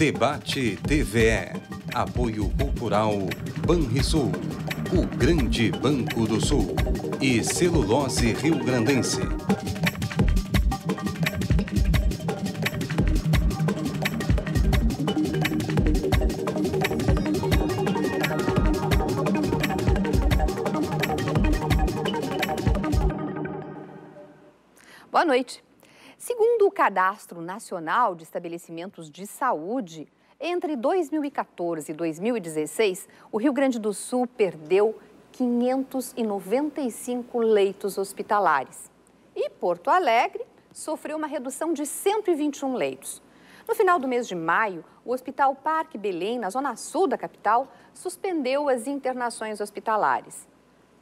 Debate TVE. Apoio Cultural Banrisul, o Grande Banco do Sul e Celulose Rio Grandense. Boa noite. Segundo o Cadastro Nacional de Estabelecimentos de Saúde, entre 2014 e 2016, o Rio Grande do Sul perdeu 595 leitos hospitalares. E Porto Alegre sofreu uma redução de 121 leitos. No final do mês de maio, o Hospital Parque Belém, na zona sul da capital, suspendeu as internações hospitalares.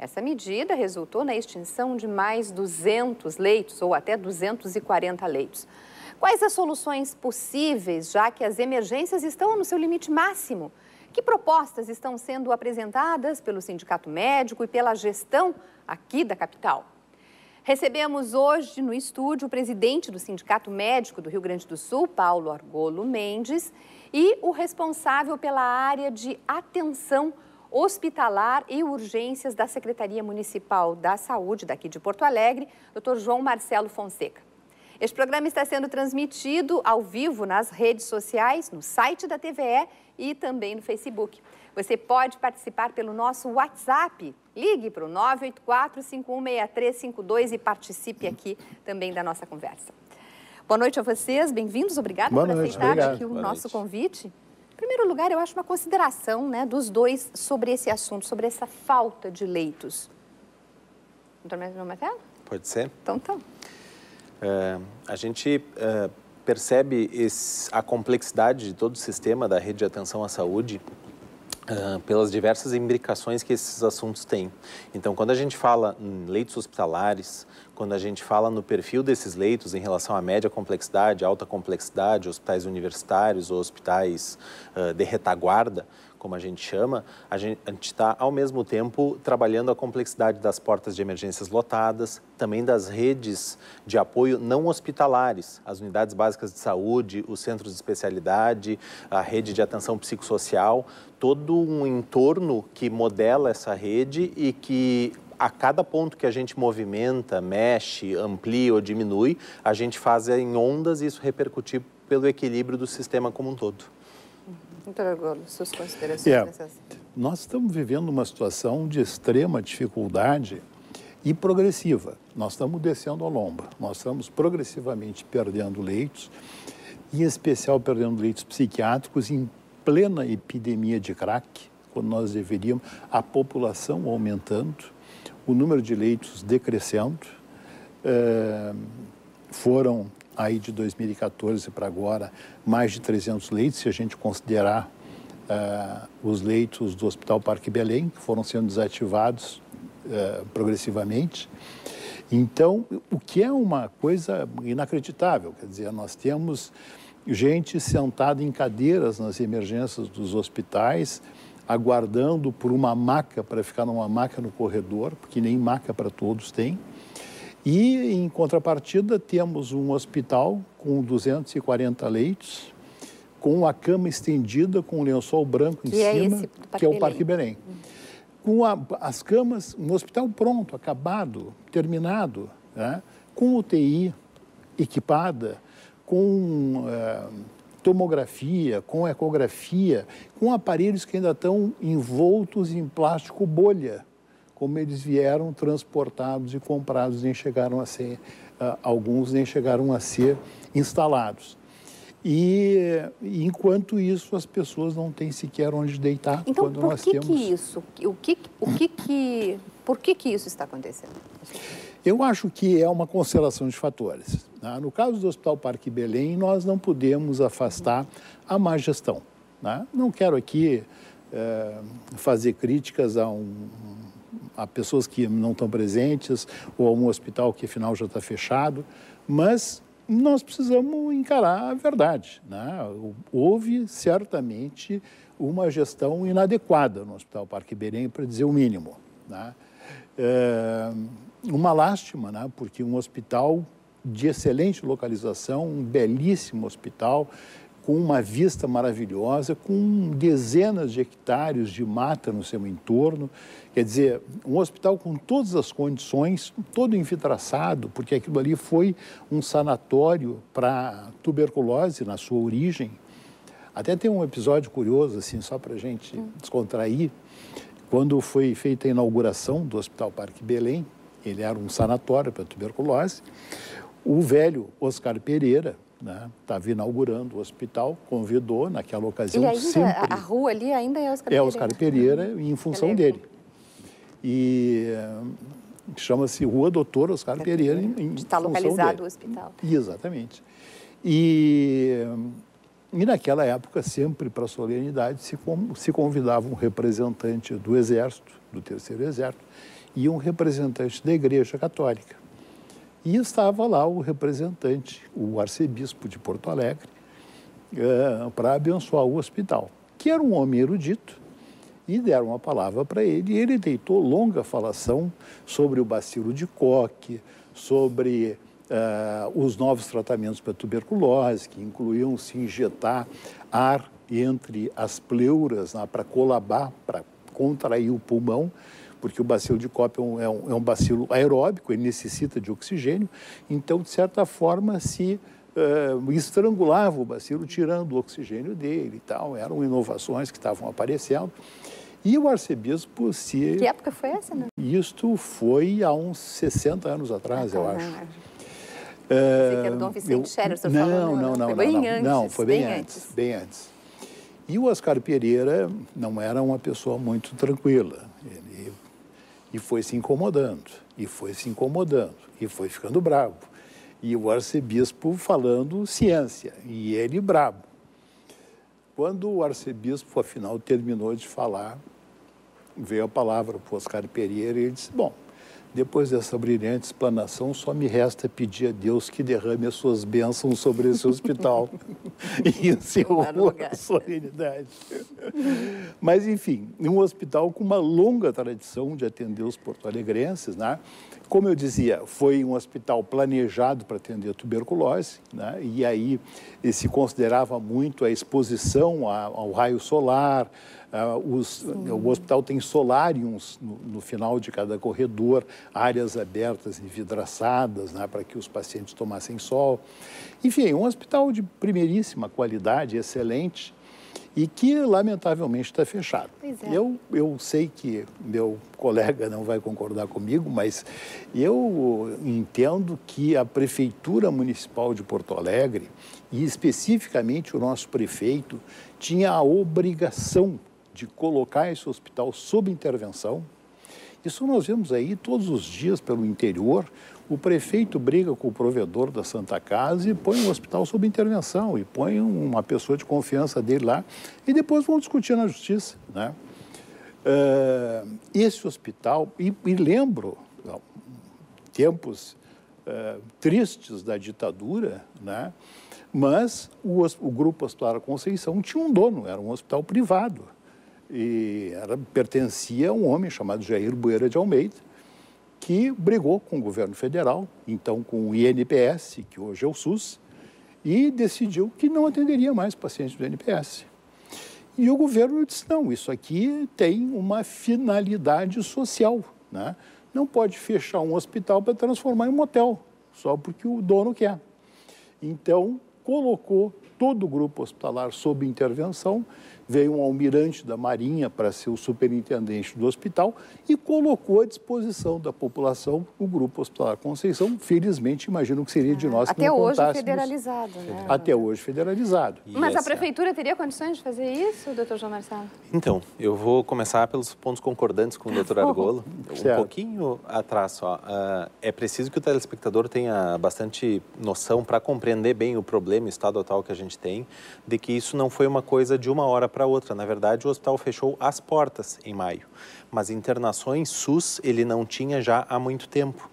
Essa medida resultou na extinção de mais 200 leitos ou até 240 leitos. Quais as soluções possíveis, já que as emergências estão no seu limite máximo? Que propostas estão sendo apresentadas pelo Sindicato Médico e pela gestão aqui da capital? Recebemos hoje no estúdio o presidente do Sindicato Médico do Rio Grande do Sul, Paulo Argolo Mendes, e o responsável pela área de atenção hospitalar e urgências da Secretaria Municipal da Saúde, daqui de Porto Alegre, Dr. João Marcelo Fonseca. Este programa está sendo transmitido ao vivo nas redes sociais, no site da TVE e também no Facebook. Você pode participar pelo nosso WhatsApp. Ligue para o 984-516352 e participe aqui também da nossa conversa. Boa noite a vocês, bem-vindos, obrigada por noite. aceitar Obrigado. aqui o Boa nosso noite. convite primeiro lugar, eu acho uma consideração né, dos dois sobre esse assunto, sobre essa falta de leitos. Doutor Marcelo? Pode ser. Então, tá. É, a gente é, percebe esse, a complexidade de todo o sistema da rede de atenção à saúde Uh, pelas diversas imbricações que esses assuntos têm. Então, quando a gente fala em leitos hospitalares, quando a gente fala no perfil desses leitos em relação à média complexidade, alta complexidade, hospitais universitários ou hospitais uh, de retaguarda, como a gente chama, a gente está, ao mesmo tempo, trabalhando a complexidade das portas de emergências lotadas, também das redes de apoio não hospitalares, as unidades básicas de saúde, os centros de especialidade, a rede de atenção psicossocial, todo um entorno que modela essa rede e que a cada ponto que a gente movimenta, mexe, amplia ou diminui, a gente faz em ondas e isso repercutir pelo equilíbrio do sistema como um todo. Doutor então, Argolo, suas considerações yeah. É, nós estamos vivendo uma situação de extrema dificuldade e progressiva. Nós estamos descendo a lomba, nós estamos progressivamente perdendo leitos, em especial perdendo leitos psiquiátricos em plena epidemia de crack, quando nós deveríamos, a população aumentando, o número de leitos decrescendo. Eh, foram aí de 2014 para agora, mais de 300 leitos, se a gente considerar uh, os leitos do Hospital Parque Belém, que foram sendo desativados uh, progressivamente. Então, o que é uma coisa inacreditável, quer dizer, nós temos gente sentada em cadeiras nas emergências dos hospitais, aguardando por uma maca para ficar numa maca no corredor, porque nem maca para todos tem. E, em contrapartida, temos um hospital com 240 leitos, com a cama estendida com um lençol branco em que é cima, é que é o Parque Belém. Belém. Com a, as camas, um hospital pronto, acabado, terminado, né? com UTI equipada, com uh, tomografia, com ecografia, com aparelhos que ainda estão envoltos em plástico bolha como eles vieram transportados e comprados, nem chegaram a ser, ah, alguns nem chegaram a ser instalados. E, enquanto isso, as pessoas não têm sequer onde deitar. Então, por que, temos... que isso? O que, o que que, por que que isso está acontecendo? Eu acho que é uma constelação de fatores. Né? No caso do Hospital Parque Belém, nós não podemos afastar a má gestão. Né? Não quero aqui é, fazer críticas a um a pessoas que não estão presentes ou a um hospital que afinal já está fechado, mas nós precisamos encarar a verdade. Né? Houve certamente uma gestão inadequada no Hospital Parque Belém, para dizer o mínimo. Né? É uma lástima, né? porque um hospital de excelente localização, um belíssimo hospital, com uma vista maravilhosa, com dezenas de hectares de mata no seu entorno. Quer dizer, um hospital com todas as condições, todo infiltraçado, porque aquilo ali foi um sanatório para tuberculose na sua origem. Até tem um episódio curioso, assim, só para a gente descontrair. Quando foi feita a inauguração do Hospital Parque Belém, ele era um sanatório para tuberculose, o velho Oscar Pereira, né, estava tá inaugurando o hospital, convidou naquela ocasião ainda, é, sempre, A rua ali ainda é Oscar é Pereira. É Oscar Pereira, uhum. em função dele. E eh, chama-se Rua Doutor Oscar Pereira. Pereira. Em, Está localizado dele. o hospital. Exatamente. E, e naquela época, sempre para a solenidade, se, se convidava um representante do Exército, do Terceiro Exército, e um representante da Igreja Católica. E estava lá o representante, o arcebispo de Porto Alegre, uh, para abençoar o hospital, que era um homem erudito, e deram a palavra para ele. E ele deitou longa falação sobre o bacilo de Koch, sobre uh, os novos tratamentos para tuberculose, que incluíam se injetar ar entre as pleuras né, para colabar, para contrair o pulmão porque o bacilo de cópia é, é um, é um, bacilo aeróbico, ele necessita de oxigênio, então, de certa forma, se uh, estrangulava o bacilo, tirando o oxigênio dele e tal. Eram inovações que estavam aparecendo. E o arcebispo se... Que época foi essa, né? Isto foi há uns 60 anos atrás, eu acho. Uh, que era Dom Vicente eu, Scherer, não, não, né? não, não, foi não, bem não, antes, não, foi bem, bem antes, antes, bem antes. E o Oscar Pereira não era uma pessoa muito tranquila. Ele e foi se incomodando, e foi se incomodando, e foi ficando bravo. E o arcebispo falando ciência, e ele bravo. Quando o arcebispo, afinal, terminou de falar, veio a palavra para o Oscar Pereira e ele disse: Bom, depois dessa brilhante explanação, só me resta pedir a Deus que derrame as suas bênçãos sobre esse hospital e o seu a solenidade. Mas, enfim, um hospital com uma longa tradição de atender os porto-alegrenses, né? Como eu dizia, foi um hospital planejado para atender a tuberculose, né? e aí eh, se considerava muito a exposição ao raio solar. Os, o hospital tem solariums no, no, final de cada corredor, áreas abertas e vidraçadas né? para que os pacientes tomassem sol. Enfim, um hospital de primeiríssima qualidade, excelente, e que lamentavelmente está fechado. É. Eu, eu sei que meu colega não vai concordar comigo, mas eu entendo que a Prefeitura Municipal de Porto Alegre, e especificamente o nosso prefeito, tinha a obrigação de colocar esse hospital sob intervenção. Isso nós vemos aí todos os dias pelo interior, o prefeito briga com o provedor da Santa Casa e põe o hospital sob intervenção e põe uma pessoa de confiança dele lá e depois vão discutir na justiça. Né? Uh, esse hospital, e, e lembro, não, tempos uh, tristes da ditadura, né? mas o, o Grupo da Conceição tinha um dono, era um hospital privado. E era, pertencia a um homem chamado Jair Bueira de Almeida, que brigou com o governo federal, então com o INPS, que hoje é o SUS, e decidiu que não atenderia mais pacientes do INPS. E o governo disse: não, isso aqui tem uma finalidade social. Né? Não pode fechar um hospital para transformar em motel, só porque o dono quer. Então, colocou todo o grupo hospitalar sob intervenção veio um almirante da Marinha para ser o superintendente do hospital e colocou à disposição da população o Grupo Hospitalar Conceição. Felizmente, imagino que seria de é, nós Até não hoje federalizado, né? Até hoje federalizado. E Mas essa... a prefeitura teria condições de fazer isso, doutor João Marcelo? Então, eu vou começar pelos pontos concordantes com o doutor Argolo. um pouquinho atrás só. Uh, é preciso que o telespectador tenha bastante noção para compreender bem o problema, o estado atual que a gente tem, de que isso não foi uma coisa de uma hora para para outra. Na verdade, o hospital fechou as portas em maio, mas internações SUS ele não tinha já há muito tempo.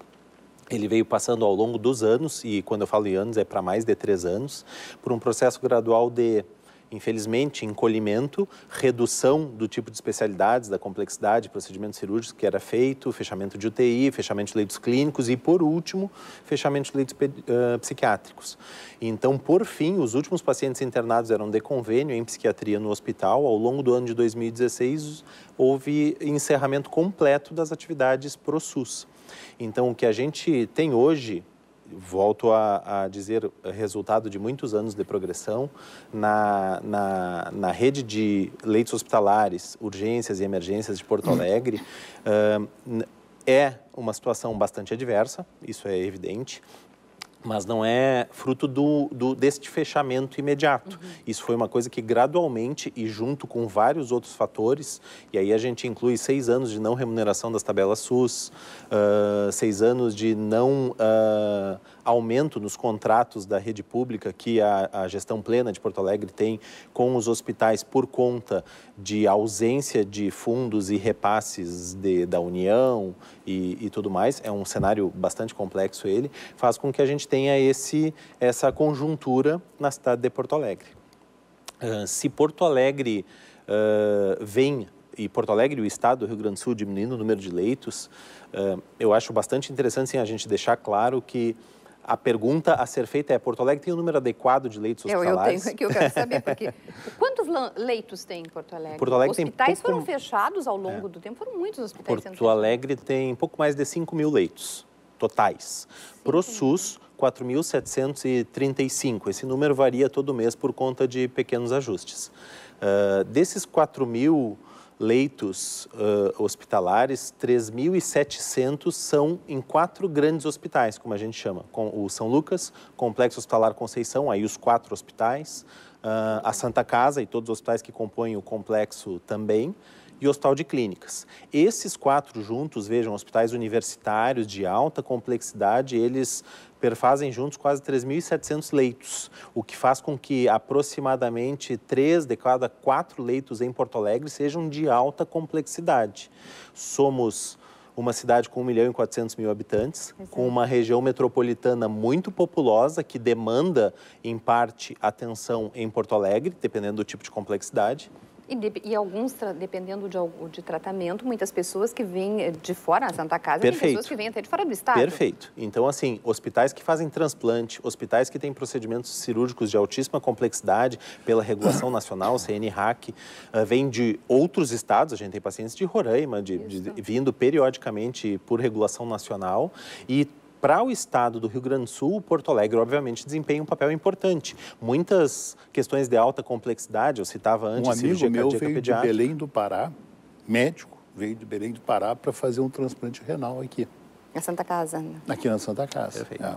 Ele veio passando ao longo dos anos, e quando eu falo em anos é para mais de três anos, por um processo gradual de infelizmente, encolhimento, redução do tipo de especialidades, da complexidade, procedimentos cirúrgicos que era feito, fechamento de UTI, fechamento de leitos clínicos e, por último, fechamento de leitos uh, psiquiátricos. Então, por fim, os últimos pacientes internados eram de convênio em psiquiatria no hospital. Ao longo do ano de 2016, houve encerramento completo das atividades pro SUS. Então, o que a gente tem hoje volto a, a, dizer, é resultado de muitos anos de progressão na, na, na, rede de leitos hospitalares, urgências e emergências de Porto Alegre, uh, é uma situação bastante adversa, isso é evidente mas não é fruto do, do deste fechamento imediato. Uhum. Isso foi uma coisa que gradualmente e junto com vários outros fatores, e aí a gente inclui seis anos de não remuneração das tabelas SUS, uh, seis anos de não uh, aumento nos contratos da rede pública que a, a, gestão plena de Porto Alegre tem com os hospitais por conta de ausência de fundos e repasses de, da União e, e, tudo mais, é um cenário bastante complexo ele, faz com que a gente tenha esse, essa conjuntura na cidade de Porto Alegre. Uh, se Porto Alegre uh, vem e Porto Alegre o estado do Rio Grande do Sul diminuindo o número de leitos, uh, eu acho bastante interessante sim, a gente deixar claro que a pergunta a ser feita é: Porto Alegre tem um número adequado de leitos hospitalares? Eu, eu tenho, que eu quero saber, porque. Quantos leitos tem em Porto Alegre? Porto Alegre hospitais tem pouco... foram fechados ao longo é. do tempo, foram muitos hospitais Porto sendo Porto Alegre tem pouco mais de 5 mil leitos totais. Para o SUS, 4.735. Esse número varia todo mês por conta de pequenos ajustes. Uh, desses 4 mil leitos uh, hospitalares, 3.700 são em quatro grandes hospitais, como a gente chama, com o São Lucas, Complexo Hospitalar Conceição, aí os quatro hospitais, uh, a Santa Casa e todos os hospitais que compõem o complexo também, e o Hospital de Clínicas. Esses quatro juntos, vejam, hospitais universitários de alta complexidade, eles perfazem juntos quase 3.700 leitos, o que faz com que aproximadamente 3 de cada 4 leitos em Porto Alegre sejam de alta complexidade. Somos uma cidade com 1 milhão e 400 mil habitantes, Exato. com uma região metropolitana muito populosa, que demanda, em parte, atenção em Porto Alegre, dependendo do tipo de complexidade. E, de, e alguns, dependendo de, de tratamento, muitas pessoas que vêm eh, de fora, a Santa Casa, Perfeito. tem pessoas que vêm até de fora do estado. Perfeito. Então, assim, hospitais que fazem transplante, hospitais que têm procedimentos cirúrgicos de altíssima complexidade pela regulação nacional, CNRAC, uh, ah, vêm de outros estados, a gente tem pacientes de Roraima, de, de, vindo periodicamente por regulação nacional e para o estado do Rio Grande do Sul, Porto Alegre, obviamente, desempenha um papel importante. Muitas questões de alta complexidade, eu citava antes, um amigo meu veio de Belém do Pará, médico, veio de Belém do Pará para fazer um transplante renal aqui. Na Santa Casa. Né? Aqui na Santa Casa. Perfeito. É.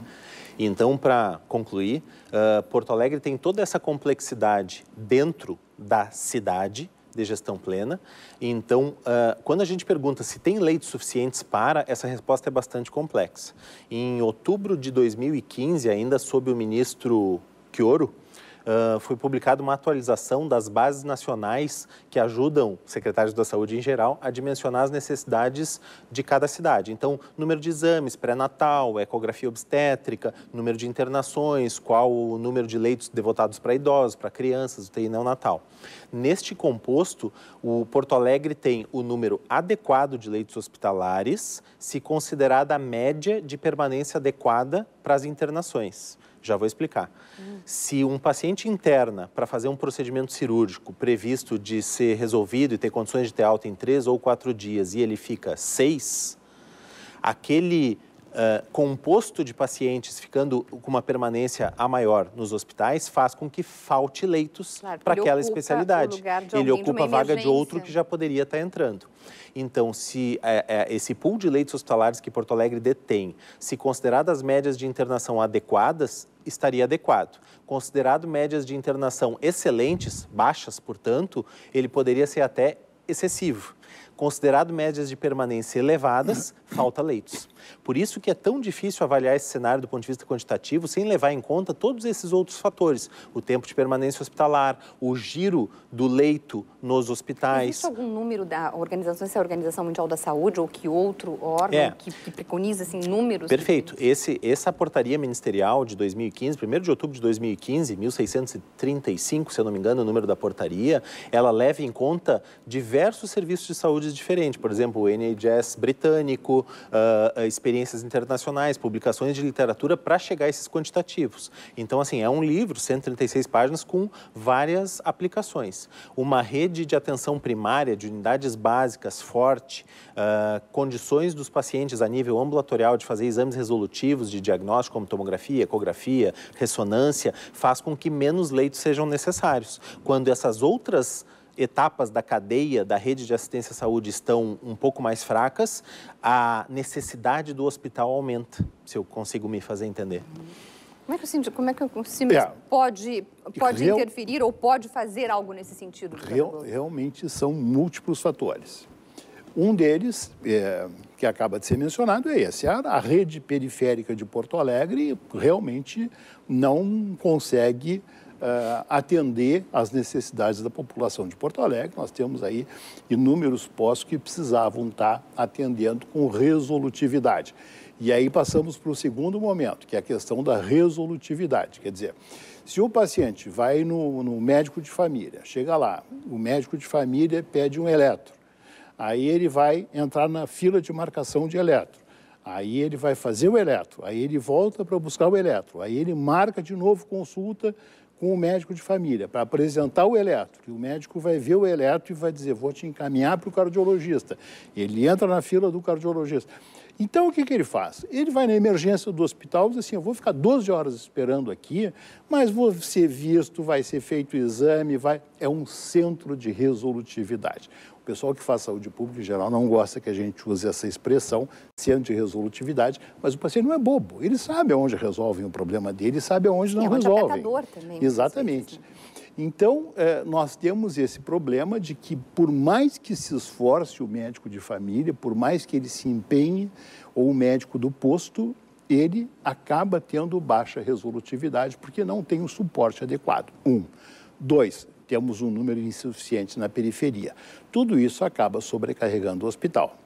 Então, para concluir, uh, Porto Alegre tem toda essa complexidade dentro da cidade, de gestão plena. Então, uh, quando a gente pergunta se tem leitos suficientes para, essa resposta é bastante complexa. Em outubro de 2015, ainda sob o ministro Chioro, ah, foi publicada uma atualização das bases nacionais que ajudam secretários da saúde em geral a dimensionar as necessidades de cada cidade. Então, número de exames pré-natal, ecografia obstétrica, número de internações, qual o número de leitos devotados para idosos, para crianças, UTI neonatal. Neste composto, o Porto Alegre tem o número adequado de leitos hospitalares, se considerada a média de permanência adequada para as internações. Já vou explicar. Se um paciente interna para fazer um procedimento cirúrgico previsto de ser resolvido e ter condições de ter alta em três ou quatro dias e ele fica seis, aquele ah, composto de pacientes ficando com uma permanência a maior nos hospitais faz com que falte leitos claro, para aquela especialidade. Ele ocupa a vaga de outro que já poderia estar tá entrando. Então, se é, é, esse pool de leitos hospitalares que Porto Alegre detém, se consideradas as médias de internação adequadas, estaria adequado. Considerado médias de internação excelentes, baixas, portanto, ele poderia ser até excessivo. Considerado médias de permanência elevadas, falta leitos. Por isso que é tão difícil avaliar esse cenário do ponto de vista quantitativo sem levar em conta todos esses outros fatores. O tempo de permanência hospitalar, o giro do leito nos hospitais. Existe algum número da organização, se é a Organização Mundial da Saúde ou que outro órgão é. que, que, preconiza assim, números? Perfeito. Esse, essa portaria ministerial de 2015, 1 de outubro de 2015, 1635, se eu não me engano, é o número da portaria, ela leva em conta diversos serviços de saúde diferente, diferentes, por exemplo, o NHS britânico, uh, experiências internacionais, publicações de literatura para chegar a esses quantitativos. Então, assim, é um livro, 136 páginas, com várias aplicações. Uma rede de atenção primária, de unidades básicas, forte, uh, condições dos pacientes a nível ambulatorial de fazer exames resolutivos de diagnóstico, como tomografia, ecografia, ressonância, faz com que menos leitos sejam necessários. Quando essas outras etapas da cadeia da rede de assistência à saúde estão um pouco mais fracas, a necessidade do hospital aumenta, se eu consigo me fazer entender. Como é que o CIMES, como é que o CIMES é, pode, pode real, interferir ou pode fazer algo nesse sentido? Real, realmente são múltiplos fatores. Um deles, é, que acaba de ser mencionado, é esse. A, a rede periférica de Porto Alegre realmente não consegue uh, atender às necessidades da população de Porto Alegre. Nós temos aí inúmeros postos que precisavam estar atendendo com resolutividade. E aí passamos para o segundo momento, que é a questão da resolutividade. Quer dizer, se o paciente vai no, no médico de família, chega lá, o médico de família pede um eletro. Aí ele vai entrar na fila de marcação de eletro. Aí ele vai fazer o eletro, aí ele volta para buscar o eletro, aí ele marca de novo consulta com o médico de família para apresentar o eletro. E o médico vai ver o eletro e vai dizer: vou te encaminhar para o cardiologista. Ele entra na fila do cardiologista. Então, o que, que ele faz? Ele vai na emergência do hospital e diz assim: eu vou ficar 12 horas esperando aqui, mas vou ser visto, vai ser feito o exame, vai. É um centro de resolutividade pessoal que faz saúde pública em geral não gosta que a gente use essa expressão, ciente é de resolutividade, mas o paciente não é bobo. Ele sabe aonde resolvem o problema dele, sabe aonde não resolve. é resolvem. também. Exatamente. Né? Então, eh, nós temos esse problema de que, por mais que se esforce o médico de família, por mais que ele se empenhe, ou o médico do posto, ele acaba tendo baixa resolutividade porque não tem o um suporte adequado. Um. Dois, temos um número insuficiente na periferia. Tudo isso acaba sobrecarregando o hospital.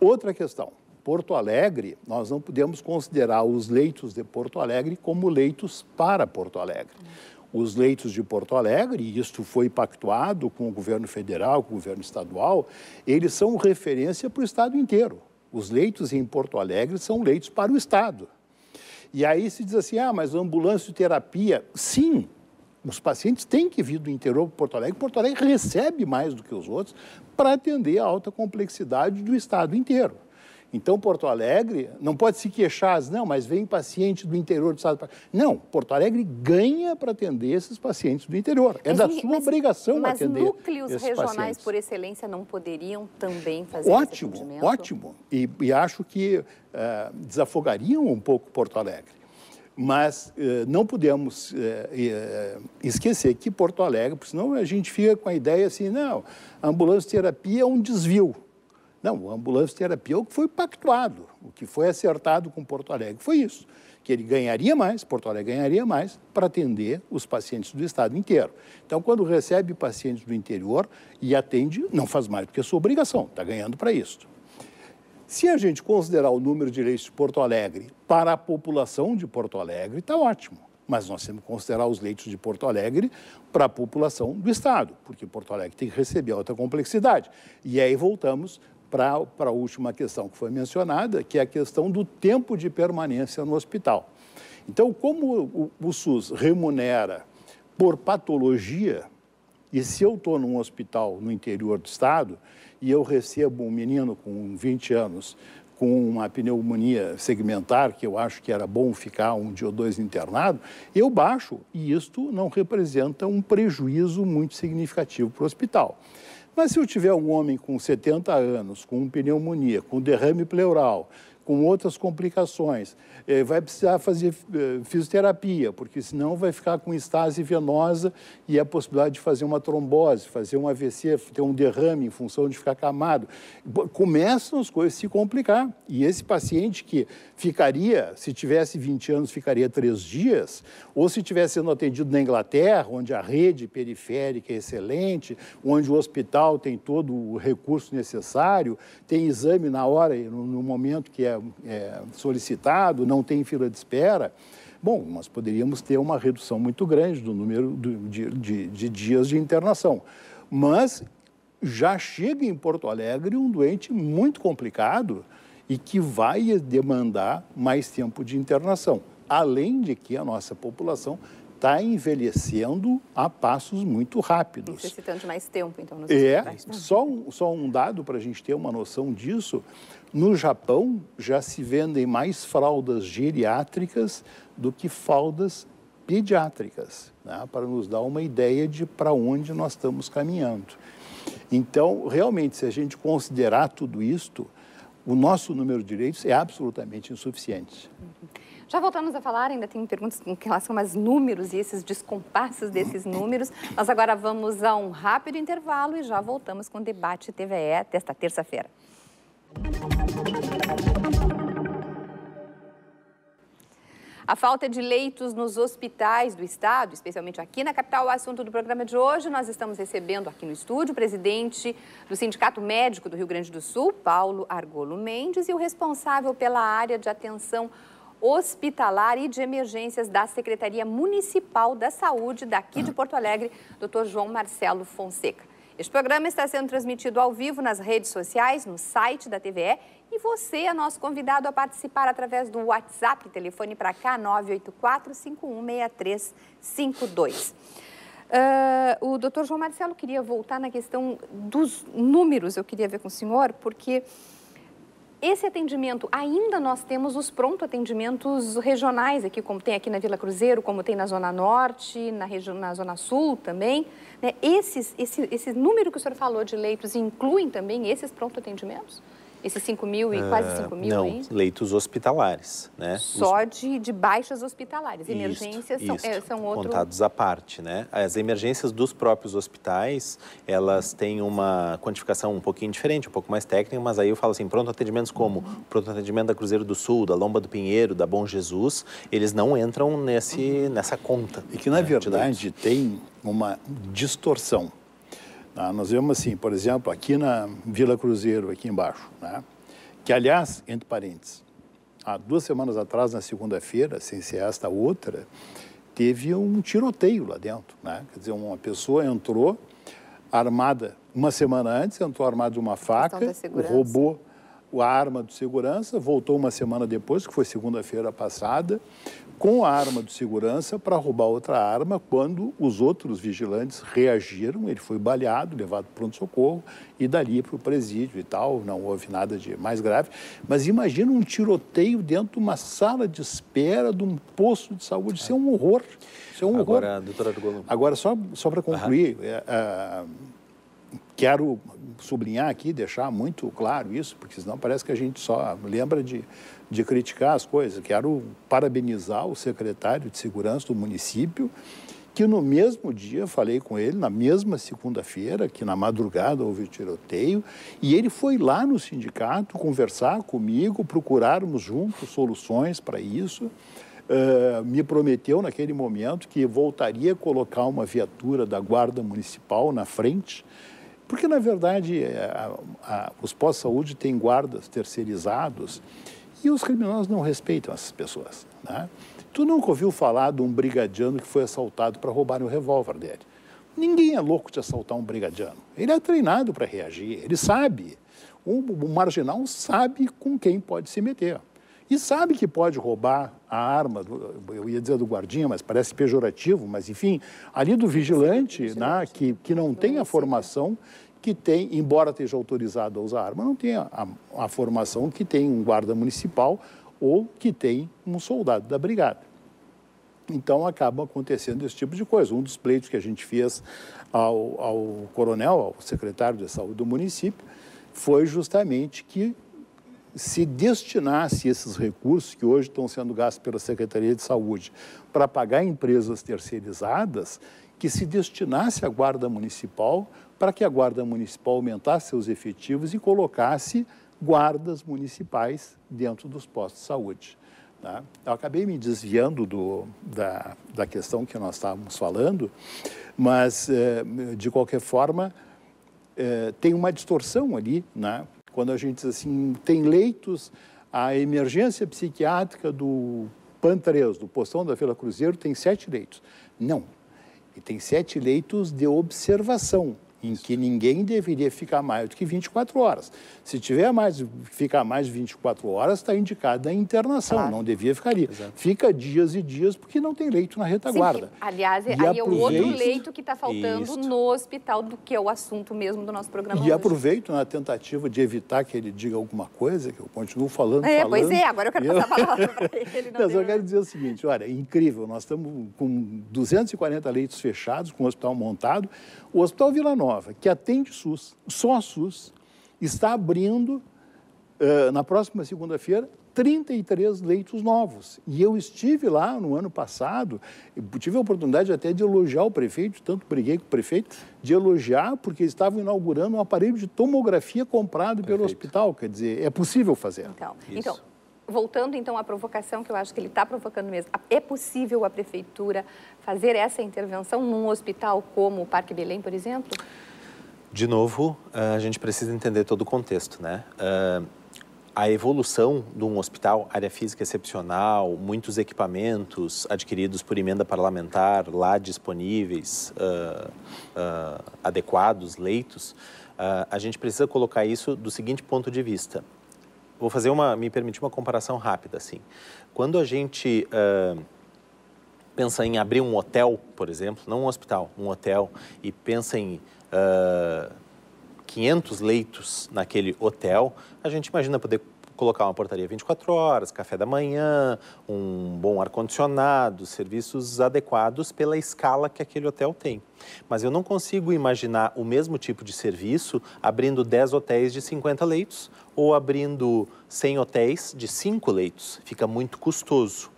Outra questão. Porto Alegre, nós não podemos considerar os leitos de Porto Alegre como leitos para Porto Alegre. Os leitos de Porto Alegre, e isso foi pactuado com o governo federal, com o governo estadual, eles são referência para o estado inteiro. Os leitos em Porto Alegre são leitos para o estado. E aí se diz assim: ah, mas ambulância e terapia, sim, os pacientes têm que vir do interior para Porto Alegre. Porto Alegre recebe mais do que os outros para atender a alta complexidade do estado inteiro. Então, Porto Alegre não pode se queixar, não, mas vem paciente do interior do estado. Não, Porto Alegre ganha para atender esses pacientes do interior. É mas, da sua mas, obrigação mas atender. Mas núcleos regionais, pacientes. por excelência, não poderiam também fazer ótimo, Ótimo, ótimo. E, e acho que uh, desafogariam um pouco Porto Alegre. Mas eh, não podemos eh, eh, esquecer que Porto Alegre, porque senão a gente fica com a ideia assim, não, a ambulância terapia é um desvio. Não, a ambulância terapia é o que foi pactuado, o que foi acertado com Porto Alegre. Foi isso, que ele ganharia mais, Porto Alegre ganharia mais, para atender os pacientes do estado inteiro. Então, quando recebe pacientes do interior e atende, não faz mais, porque é sua obrigação, está ganhando para isso. Se a gente considerar o número de leitos de Porto Alegre para a população de Porto Alegre, está ótimo. Mas nós temos que considerar os leitos de Porto Alegre para a população do Estado, porque Porto Alegre tem que receber alta complexidade. E aí voltamos para, para a última questão que foi mencionada, que é a questão do tempo de permanência no hospital. Então, como o, o SUS remunera por patologia, e se eu estou num hospital no interior do Estado, e eu recebo um menino com 20 anos com uma pneumonia segmentar, que eu acho que era bom ficar um dia ou dois internado, eu baixo e isto não representa um prejuízo muito significativo para o hospital. Mas se eu tiver um homem com 70 anos, com pneumonia, com derrame pleural com outras complicações. É, vai precisar fazer é, fisioterapia, porque senão vai ficar com estase venosa e a possibilidade de fazer uma trombose, fazer um AVC, ter um derrame em função de ficar camado. Começam as coisas a se complicar. E esse paciente que ficaria, se tivesse 20 anos, ficaria três dias, ou se estivesse sendo atendido na Inglaterra, onde a rede periférica é excelente, onde o hospital tem todo o recurso necessário, tem exame na hora, no momento que é é, é, solicitado, não tem fila de espera, bom, nós poderíamos ter uma redução muito grande do número de, de, de dias de internação. Mas já chega em Porto Alegre um doente muito complicado e que vai demandar mais tempo de internação. Além de que a nossa população está envelhecendo a passos muito rápidos. Necessitando de mais tempo, então, nos É, só um, só um dado para a gente ter uma noção disso. No Japão, já se vendem mais fraldas geriátricas do que fraldas pediátricas, né? para nos dar uma ideia de para onde nós estamos caminhando. Então, realmente, se a gente considerar tudo isto, o nosso número de direitos é absolutamente insuficiente. Já voltamos a falar, ainda tem perguntas em relação aos números e esses descompassos desses números. Nós agora vamos a um rápido intervalo e já voltamos com o debate TVE desta terça-feira. A falta de leitos nos hospitais do estado, especialmente aqui na capital, é o assunto do programa de hoje. Nós estamos recebendo aqui no estúdio o presidente do Sindicato Médico do Rio Grande do Sul, Paulo Argolo Mendes, e o responsável pela área de atenção hospitalar e de emergências da Secretaria Municipal da Saúde daqui de Porto Alegre, Dr. João Marcelo Fonseca. Este programa está sendo transmitido ao vivo nas redes sociais, no site da TVE e você é nosso convidado a participar através do WhatsApp, telefone para cá, 984-516352. Uh, ah, o doutor João Marcelo queria voltar na questão dos números, eu queria ver com o senhor, porque esse atendimento, ainda nós temos os pronto atendimentos regionais aqui, como tem aqui na Vila Cruzeiro, como tem na Zona Norte, na, na Zona Sul também. Né? Esses, esse, esse número que o senhor falou de leitos incluem também esses pronto atendimentos? Esses 5 mil e quase 5 ah, mil? Não, hein? leitos hospitalares, né? Só Os... de, de baixas hospitalares. Emergências isto, são, isto. É, são outros Contados à parte, né? As emergências dos próprios hospitais, elas têm uma quantificação um pouquinho diferente, um pouco mais técnica, mas aí eu falo assim, pronto atendimentos como uhum. pronto atendimento da Cruzeiro do Sul, da Lomba do Pinheiro, da Bom Jesus, eles não entram nesse, uhum. nessa conta. E que, na né, verdade, tem uma distorção Tá? Nós vemos assim, por exemplo, aqui na Vila Cruzeiro, aqui embaixo, né? que, aliás, entre parênteses, há duas semanas atrás, na segunda-feira, sem ser esta outra, teve um tiroteio lá dentro. Né? Quer dizer, uma pessoa entrou armada, uma semana antes, entrou armada de uma faca, roubou a arma do segurança, voltou uma semana depois, que foi segunda-feira passada, com a arma do segurança para roubar outra arma quando os outros vigilantes reagiram. Ele foi baleado, levado para pronto-socorro e dali para o presídio e tal. Não houve nada de mais grave. Mas imagina um tiroteio dentro de uma sala de espera de um posto de saúde. Isso é um horror. Isso é um Agora, horror. Agora, só, só para concluir. Uhum. É, é, quero sublinhar aqui, deixar muito claro isso, porque senão parece que a gente só lembra de, de criticar as coisas. Quero parabenizar o secretário de Segurança do município, que no mesmo dia falei com ele, na mesma segunda-feira, que na madrugada houve o tiroteio, e ele foi lá no sindicato conversar comigo, procurarmos juntos soluções para isso. Uh, me prometeu naquele momento que voltaria a colocar uma viatura da Guarda Municipal na frente porque, na verdade, é, a, a, os pós-saúde têm guardas terceirizados e os criminosos não respeitam essas pessoas. Né? Tu nunca ouviu falar de um brigadiano que foi assaltado para roubar o revólver dele. Ninguém é louco de assaltar um brigadiano. Ele é treinado para reagir, ele sabe. O, o marginal sabe com quem pode se meter e sabe que pode roubar a arma, eu ia dizer do guardinha, mas parece pejorativo, mas enfim, ali do vigilante, né, que, que não tem a formação que tem, embora esteja autorizado a usar arma, não tem a, a, a formação que tem um guarda municipal ou que tem um soldado da brigada. Então acaba acontecendo esse tipo de coisa. Um dos pleitos que a gente fez ao, ao coronel, ao secretário de saúde do município, foi justamente que se destinasse esses recursos que hoje estão sendo gastos pela Secretaria de Saúde para pagar empresas terceirizadas, que se destinasse à Guarda Municipal para que a Guarda Municipal aumentasse seus efetivos e colocasse guardas municipais dentro dos postos de saúde. Tá? Eu acabei me desviando do, da, da questão que nós estávamos falando, mas, eh, de qualquer forma, eh, tem uma distorção ali, né? Quando a gente diz assim, tem leitos, a emergência psiquiátrica do Pantareus, do Poção da Vila Cruzeiro, tem sete leitos. Não. E tem sete leitos de observação em que ninguém deveria ficar mais do que 24 horas. Se tiver mais, ficar mais de 24 horas, está indicada a internação, claro. não devia ficar ali. Exato. Fica dias e dias porque não tem leito na retaguarda. Sim, que, aliás, e aí aproveito... é o outro leito que está faltando Isso. no hospital, do que é o assunto mesmo do nosso programa. E hoje. aproveito na tentativa de evitar que ele diga alguma coisa, que eu continuo falando. É, falando, pois é, agora eu quero eu... passar a palavra para ele. Não eu só quero dizer o seguinte: olha, é incrível, nós estamos com 240 leitos fechados, com o hospital montado. O Hospital Vila Nova, que atende SUS, só SUS, está abrindo uh, na próxima segunda-feira 33 leitos novos. E eu estive lá no ano passado, tive a oportunidade até de elogiar o prefeito, tanto briguei com o prefeito, de elogiar, porque eles estavam inaugurando um aparelho de tomografia comprado Perfeito. pelo hospital. Quer dizer, é possível fazer. Então, Isso. então voltando então à provocação, que eu acho que ele está provocando mesmo, é possível a prefeitura fazer essa intervenção num hospital como o Parque Belém, por exemplo? De novo, eh, a gente precisa entender todo o contexto, né? Eh, a evolução de um hospital, área física excepcional, muitos equipamentos adquiridos por emenda parlamentar lá disponíveis, eh, adequados, leitos, a gente precisa colocar isso do seguinte ponto de vista vou fazer uma, me permitir uma comparação rápida, assim. Quando a gente uh, pensa em abrir um hotel, por exemplo, não um hospital, um hotel, e pensa em uh, 500 leitos naquele hotel, a gente imagina poder colocar uma portaria 24 horas, café da manhã, um bom ar-condicionado, serviços adequados pela escala que aquele hotel tem. Mas eu não consigo imaginar o mesmo tipo de serviço abrindo 10 hotéis de 50 leitos ou abrindo 100 hotéis de 5 leitos. Fica muito custoso.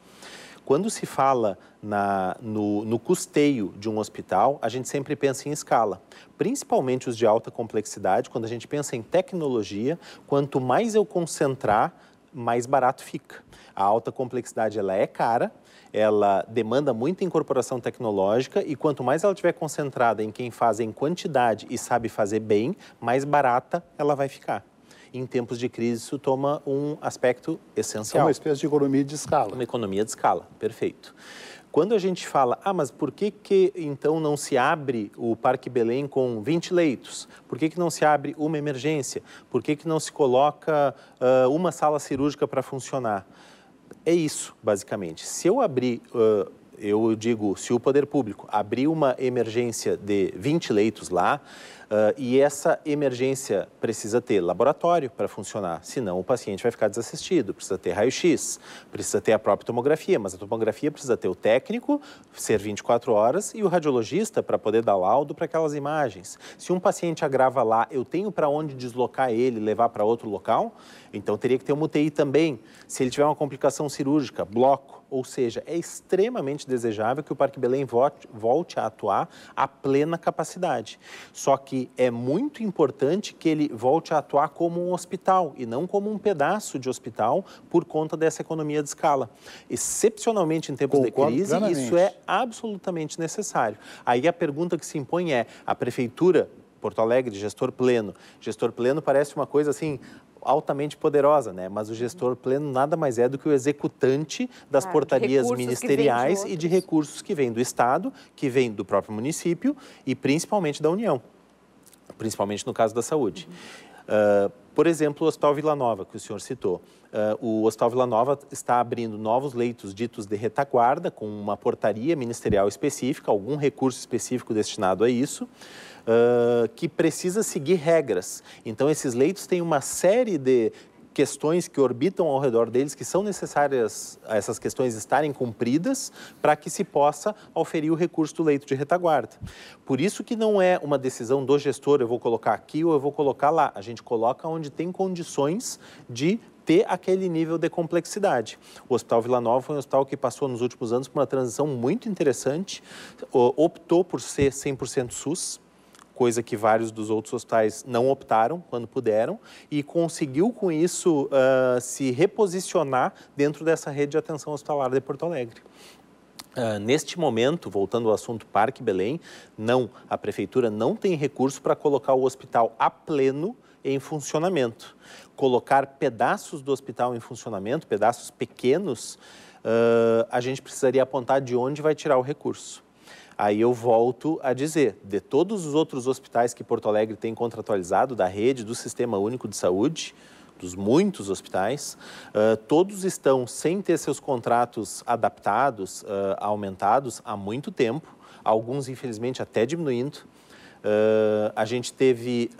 Quando se fala na, no, no custeio de um hospital, a gente sempre pensa em escala, principalmente os de alta complexidade. Quando a gente pensa em tecnologia, quanto mais eu concentrar, mais barato fica. A alta complexidade ela é cara, ela demanda muita incorporação tecnológica e quanto mais ela estiver concentrada em quem faz em quantidade e sabe fazer bem, mais barata ela vai ficar. Em tempos de crise, isso toma um aspecto essencial. É uma espécie de economia de escala. Uma economia de escala, perfeito. Quando a gente fala, ah, mas por que, que então não se abre o Parque Belém com 20 leitos? Por que, que não se abre uma emergência? Por que, que não se coloca uh, uma sala cirúrgica para funcionar? É isso, basicamente. Se eu abrir uh, eu digo, se o poder público abrir uma emergência de 20 leitos lá, uh, e essa emergência precisa ter laboratório para funcionar, senão o paciente vai ficar desassistido, precisa ter raio-x, precisa ter a própria tomografia, mas a tomografia precisa ter o técnico, ser 24 horas, e o radiologista para poder dar laudo para aquelas imagens. Se um paciente agrava lá, eu tenho para onde deslocar ele, levar para outro local? Então teria que ter uma UTI também. Se ele tiver uma complicação cirúrgica, bloco, ou seja, é extremamente desejável que o Parque Belém volte a atuar à plena capacidade. Só que é muito importante que ele volte a atuar como um hospital e não como um pedaço de hospital por conta dessa economia de escala. Excepcionalmente em tempos Concordo de crise, isso é absolutamente necessário. Aí a pergunta que se impõe é: a prefeitura Porto Alegre, gestor pleno. Gestor pleno parece uma coisa assim, altamente poderosa, né? Mas o gestor pleno nada mais é do que o executante das ah, portarias ministeriais de e de recursos que vêm do Estado, que vêm do próprio município e principalmente da União, principalmente no caso da saúde. Uhum. Uh, por exemplo, o Hospital Vila Nova, que o senhor citou. Uh, o Hospital Vila Nova está abrindo novos leitos ditos de retaguarda, com uma portaria ministerial específica, algum recurso específico destinado a isso uh, que precisa seguir regras. Então, esses leitos têm uma série de questões que orbitam ao redor deles que são necessárias essas questões estarem cumpridas para que se possa oferir o recurso do leito de retaguarda. Por isso que não é uma decisão do gestor, eu vou colocar aqui ou eu vou colocar lá. A gente coloca onde tem condições de ter aquele nível de complexidade. O Hospital Vila Nova foi um hospital que passou nos últimos anos por uma transição muito interessante, optou por ser 100% SUS, coisa que vários dos outros hospitais não optaram quando puderam, e conseguiu com isso uh, se reposicionar dentro dessa rede de atenção hospitalar de Porto Alegre. Uh, neste momento, voltando ao assunto Parque Belém, não, a prefeitura não tem recurso para colocar o hospital a pleno em funcionamento. Colocar pedaços do hospital em funcionamento, pedaços pequenos, uh, a gente precisaria apontar de onde vai tirar o recurso. Aí eu volto a dizer, de todos os outros hospitais que Porto Alegre tem contratualizado, da rede, do Sistema Único de Saúde, dos muitos hospitais, uh, todos estão sem ter seus contratos adaptados, uh, aumentados há muito tempo, alguns infelizmente até diminuindo. Uh, a gente teve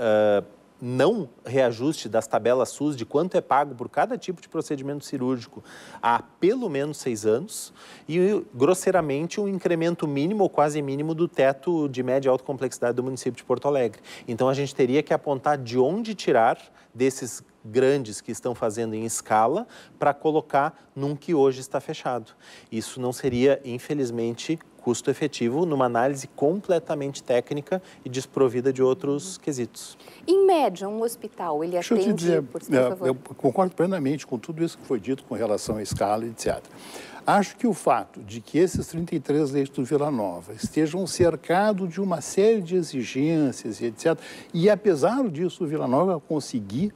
não reajuste das tabelas SUS de quanto é pago por cada tipo de procedimento cirúrgico há pelo menos seis anos e, grosseiramente, um incremento mínimo ou quase mínimo do teto de média e alta complexidade do município de Porto Alegre. Então, a gente teria que apontar de onde tirar desses grandes que estão fazendo em escala para colocar num que hoje está fechado. Isso não seria, infelizmente, custo efetivo numa análise completamente técnica e desprovida de outros quesitos. Em média, um hospital, ele Deixa atende... Eu, dizer, por, por é, eu concordo plenamente com tudo isso que foi dito com relação à escala, etc. Acho que o fato de que esses 33 leitos do Vila Nova estejam cercados de uma série de exigências e etc., e apesar disso o Vila Nova conseguir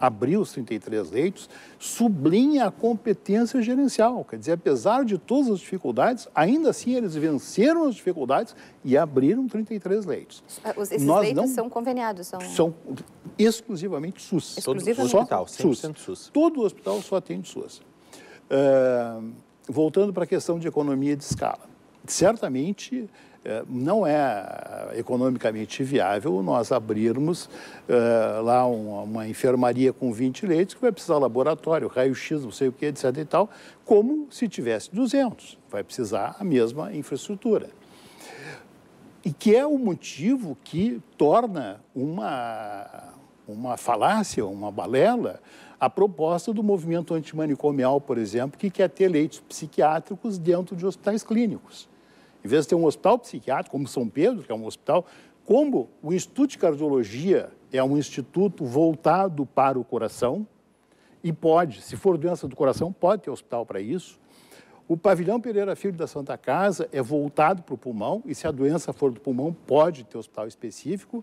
abriu os 33 leitos, sublinha a competência gerencial. Quer dizer, apesar de todas as dificuldades, ainda assim eles venceram as dificuldades e abriram 33 leitos. Ah, esses Nós leitos não... são conveniados? São, são exclusivamente SUS. Exclusivamente? Só hospital, 100% SUS. SUS. Todo hospital só atende SUS. Uh, voltando para a questão de economia de escala. Certamente é, não é eh, economicamente viável nós abrirmos eh, lá uma enfermaria com 20 leitos que vai precisar laboratório, raio-x, não sei o que, etc e tal, como se tivesse 200. Vai precisar a mesma infraestrutura. E que é o motivo que torna uma, uma falácia, uma balela, a proposta do movimento antimanicomial, por exemplo, que quer ter leitos psiquiátricos dentro de hospitais clínicos. Em vez de ter um hospital psiquiátrico, como São Pedro, que é um hospital, como o Instituto de Cardiologia é um instituto voltado para o coração, e pode, se for doença do coração, pode ter hospital para isso. O pavilhão Pereira Filho da Santa Casa é voltado para o pulmão, e se a doença for do pulmão, pode ter hospital específico.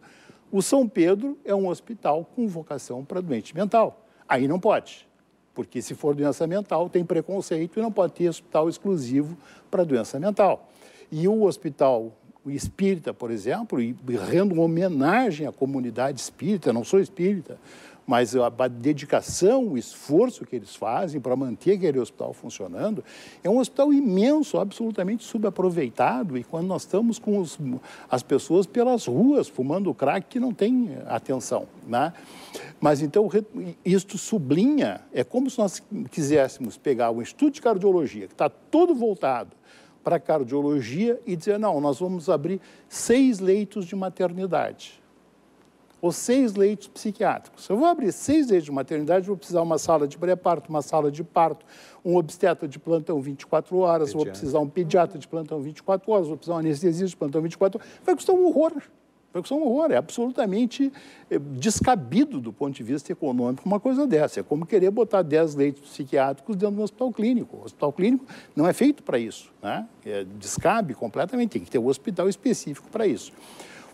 O São Pedro é um hospital com vocação para doente mental. Aí não pode, porque se for doença mental, tem preconceito e não pode ter hospital exclusivo para doença mental. E o hospital o espírita, por exemplo, e rendo homenagem à comunidade espírita, não sou espírita, mas a dedicação, o esforço que eles fazem para manter aquele hospital funcionando, é um hospital imenso, absolutamente subaproveitado. E quando nós estamos com os, as pessoas pelas ruas fumando crack, que não tem atenção. Né? Mas então, isto sublinha, é como se nós quiséssemos pegar o Instituto de Cardiologia, que está todo voltado para cardiologia e dizer, não, nós vamos abrir seis leitos de maternidade ou seis leitos psiquiátricos. Eu vou abrir seis leitos de maternidade, vou precisar uma sala de pré-parto, uma sala de parto, um obstetra de plantão 24 horas, pediatra. vou precisar um pediatra de plantão 24 horas, vou precisar um anestesista de plantão 24 horas. Vai custar um horror. É um horror. É absolutamente eh, descabido do ponto de vista econômico uma coisa dessa. É como querer botar 10 leitos psiquiátricos dentro de um hospital clínico. O hospital clínico não é feito para isso. Né? É, descabe completamente. Tem que ter um hospital específico para isso.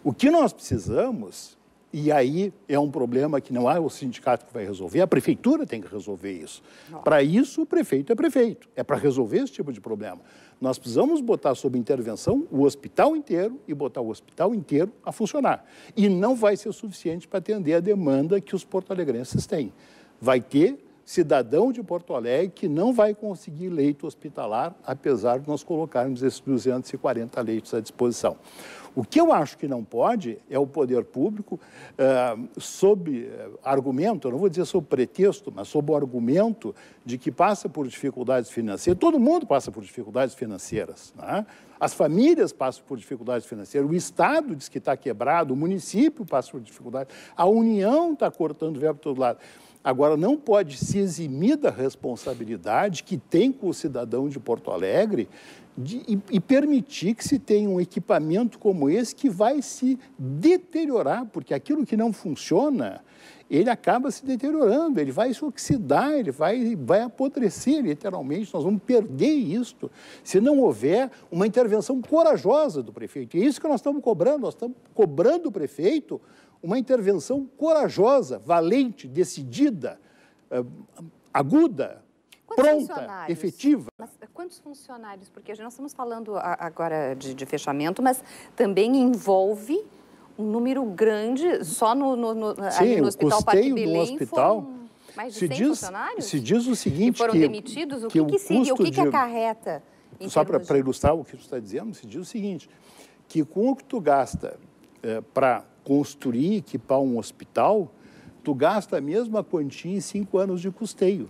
O que nós precisamos e aí é um problema que não é o sindicato que vai resolver, a prefeitura tem que resolver isso. Para isso, o prefeito é prefeito. É para resolver esse tipo de problema. Nós precisamos botar sob intervenção o hospital inteiro e botar o hospital inteiro a funcionar. E não vai ser suficiente para atender a demanda que os porto-alegrenses têm. Vai ter cidadão de Porto Alegre que não vai conseguir leito hospitalar, apesar de nós colocarmos esses 240 leitos à disposição. O que eu acho que não pode é o poder público, uh, sob eh, argumento, eu não vou dizer sob pretexto, mas sob o argumento de que passa por dificuldades financeiras. Todo mundo passa por dificuldades financeiras. Né? As famílias passam por dificuldades financeiras, o Estado diz que está quebrado, o município passa por dificuldades, a União está cortando o verbo para todo lado. Agora, não pode se eximir da responsabilidade que tem com o cidadão de Porto Alegre de, e, e, permitir que se tenha um equipamento como esse que vai se deteriorar, porque aquilo que não funciona, ele acaba se deteriorando, ele vai se oxidar, ele vai, vai apodrecer, literalmente. Nós vamos perder isto se não houver uma intervenção corajosa do prefeito. E é isso que nós estamos cobrando, nós estamos cobrando o prefeito uma intervenção corajosa, valente, decidida, eh, aguda, Quantos pronta, efetiva. Mas eh, quantos funcionários? Porque nós estamos falando agora de, de fechamento, mas também envolve um número grande só no, no, no, Sim, no hospital o do hospital. Mais de se 100 diz, funcionários? Se diz o seguinte... foram que, demitidos? O que, que, que seria? O que, de, que acarreta? Só para de... ilustrar o que você está dizendo, se diz o seguinte, que com o que tu gasta é, eh, para construir, equipar um hospital, tu gasta a mesma quantia em cinco anos de custeio.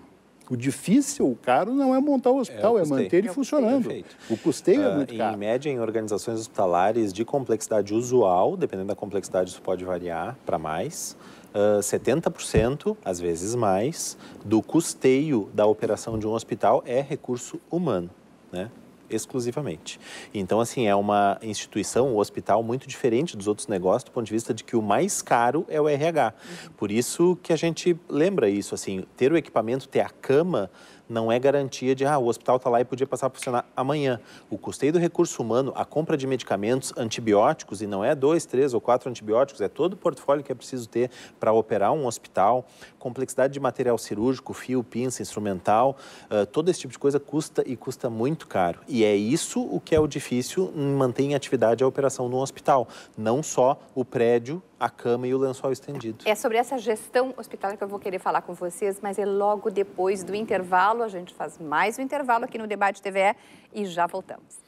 O difícil, o caro, não é montar o hospital, é, o é manter ele é o funcionando. Custeio, o custeio é ah, muito caro. Em média, em organizações hospitalares de complexidade usual, dependendo da complexidade, isso pode variar para mais. Uh, ah, 70%, às vezes mais, do custeio da operação de um hospital é recurso humano. Né? exclusivamente. Então, assim, é uma instituição, o um hospital, muito diferente dos outros negócios do ponto de vista de que o mais caro é o RH. Por isso que a gente lembra isso, assim, ter o equipamento, ter a cama não é garantia de, ah, o hospital está lá e podia passar a funcionar amanhã. O custeio do recurso humano, a compra de medicamentos, antibióticos, e não é dois, três ou quatro antibióticos, é todo o portfólio que é preciso ter para operar um hospital, complexidade de material cirúrgico, fio, pinça, instrumental, uh, todo esse tipo de coisa custa e custa muito caro. E é isso o que é o difícil em manter em atividade a operação de hospital, não só o prédio a cama e o lençol estendido. É sobre essa gestão hospitalar que eu vou querer falar com vocês, mas é logo depois do intervalo. A gente faz mais um intervalo aqui no Debate TVE e já voltamos.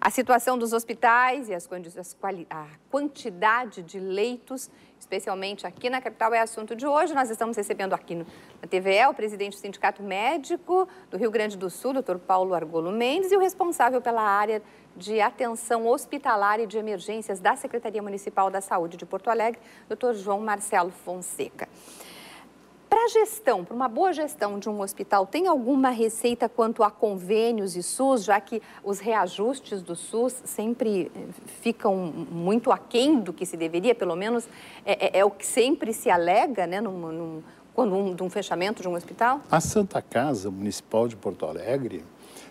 A situação dos hospitais e as, a quantidade de leitos especialmente aqui na capital, é assunto de hoje. Nós estamos recebendo aqui no, na TVE o presidente do Sindicato Médico do Rio Grande do Sul, doutor Paulo Argolo Mendes, e o responsável pela área de atenção hospitalar e de emergências da Secretaria Municipal da Saúde de Porto Alegre, doutor João Marcelo Fonseca. Para a gestão, para uma boa gestão de um hospital, tem alguma receita quanto a convênios e SUS, já que os reajustes do SUS sempre eh, ficam muito aquém do que se deveria, pelo menos é, é, é o que sempre se alega, né, num, num, quando um, de um fechamento de um hospital? A Santa Casa Municipal de Porto Alegre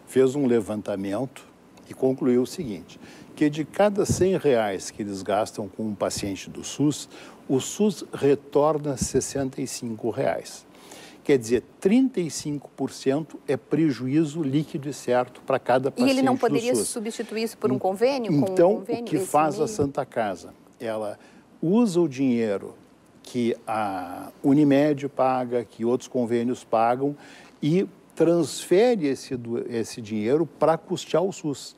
fez um levantamento e concluiu o seguinte, que de cada 100 reais que eles gastam com um paciente do SUS, o SUS retorna 65 reais. Quer dizer, 35% é prejuízo líquido e certo para cada paciente. E ele não poderia substituir isso por um convênio? Então, um convênio, o que faz meio? a Santa Casa? Ela usa o dinheiro que a Unimed paga, que outros convênios pagam, e transfere esse, esse dinheiro para custear o SUS.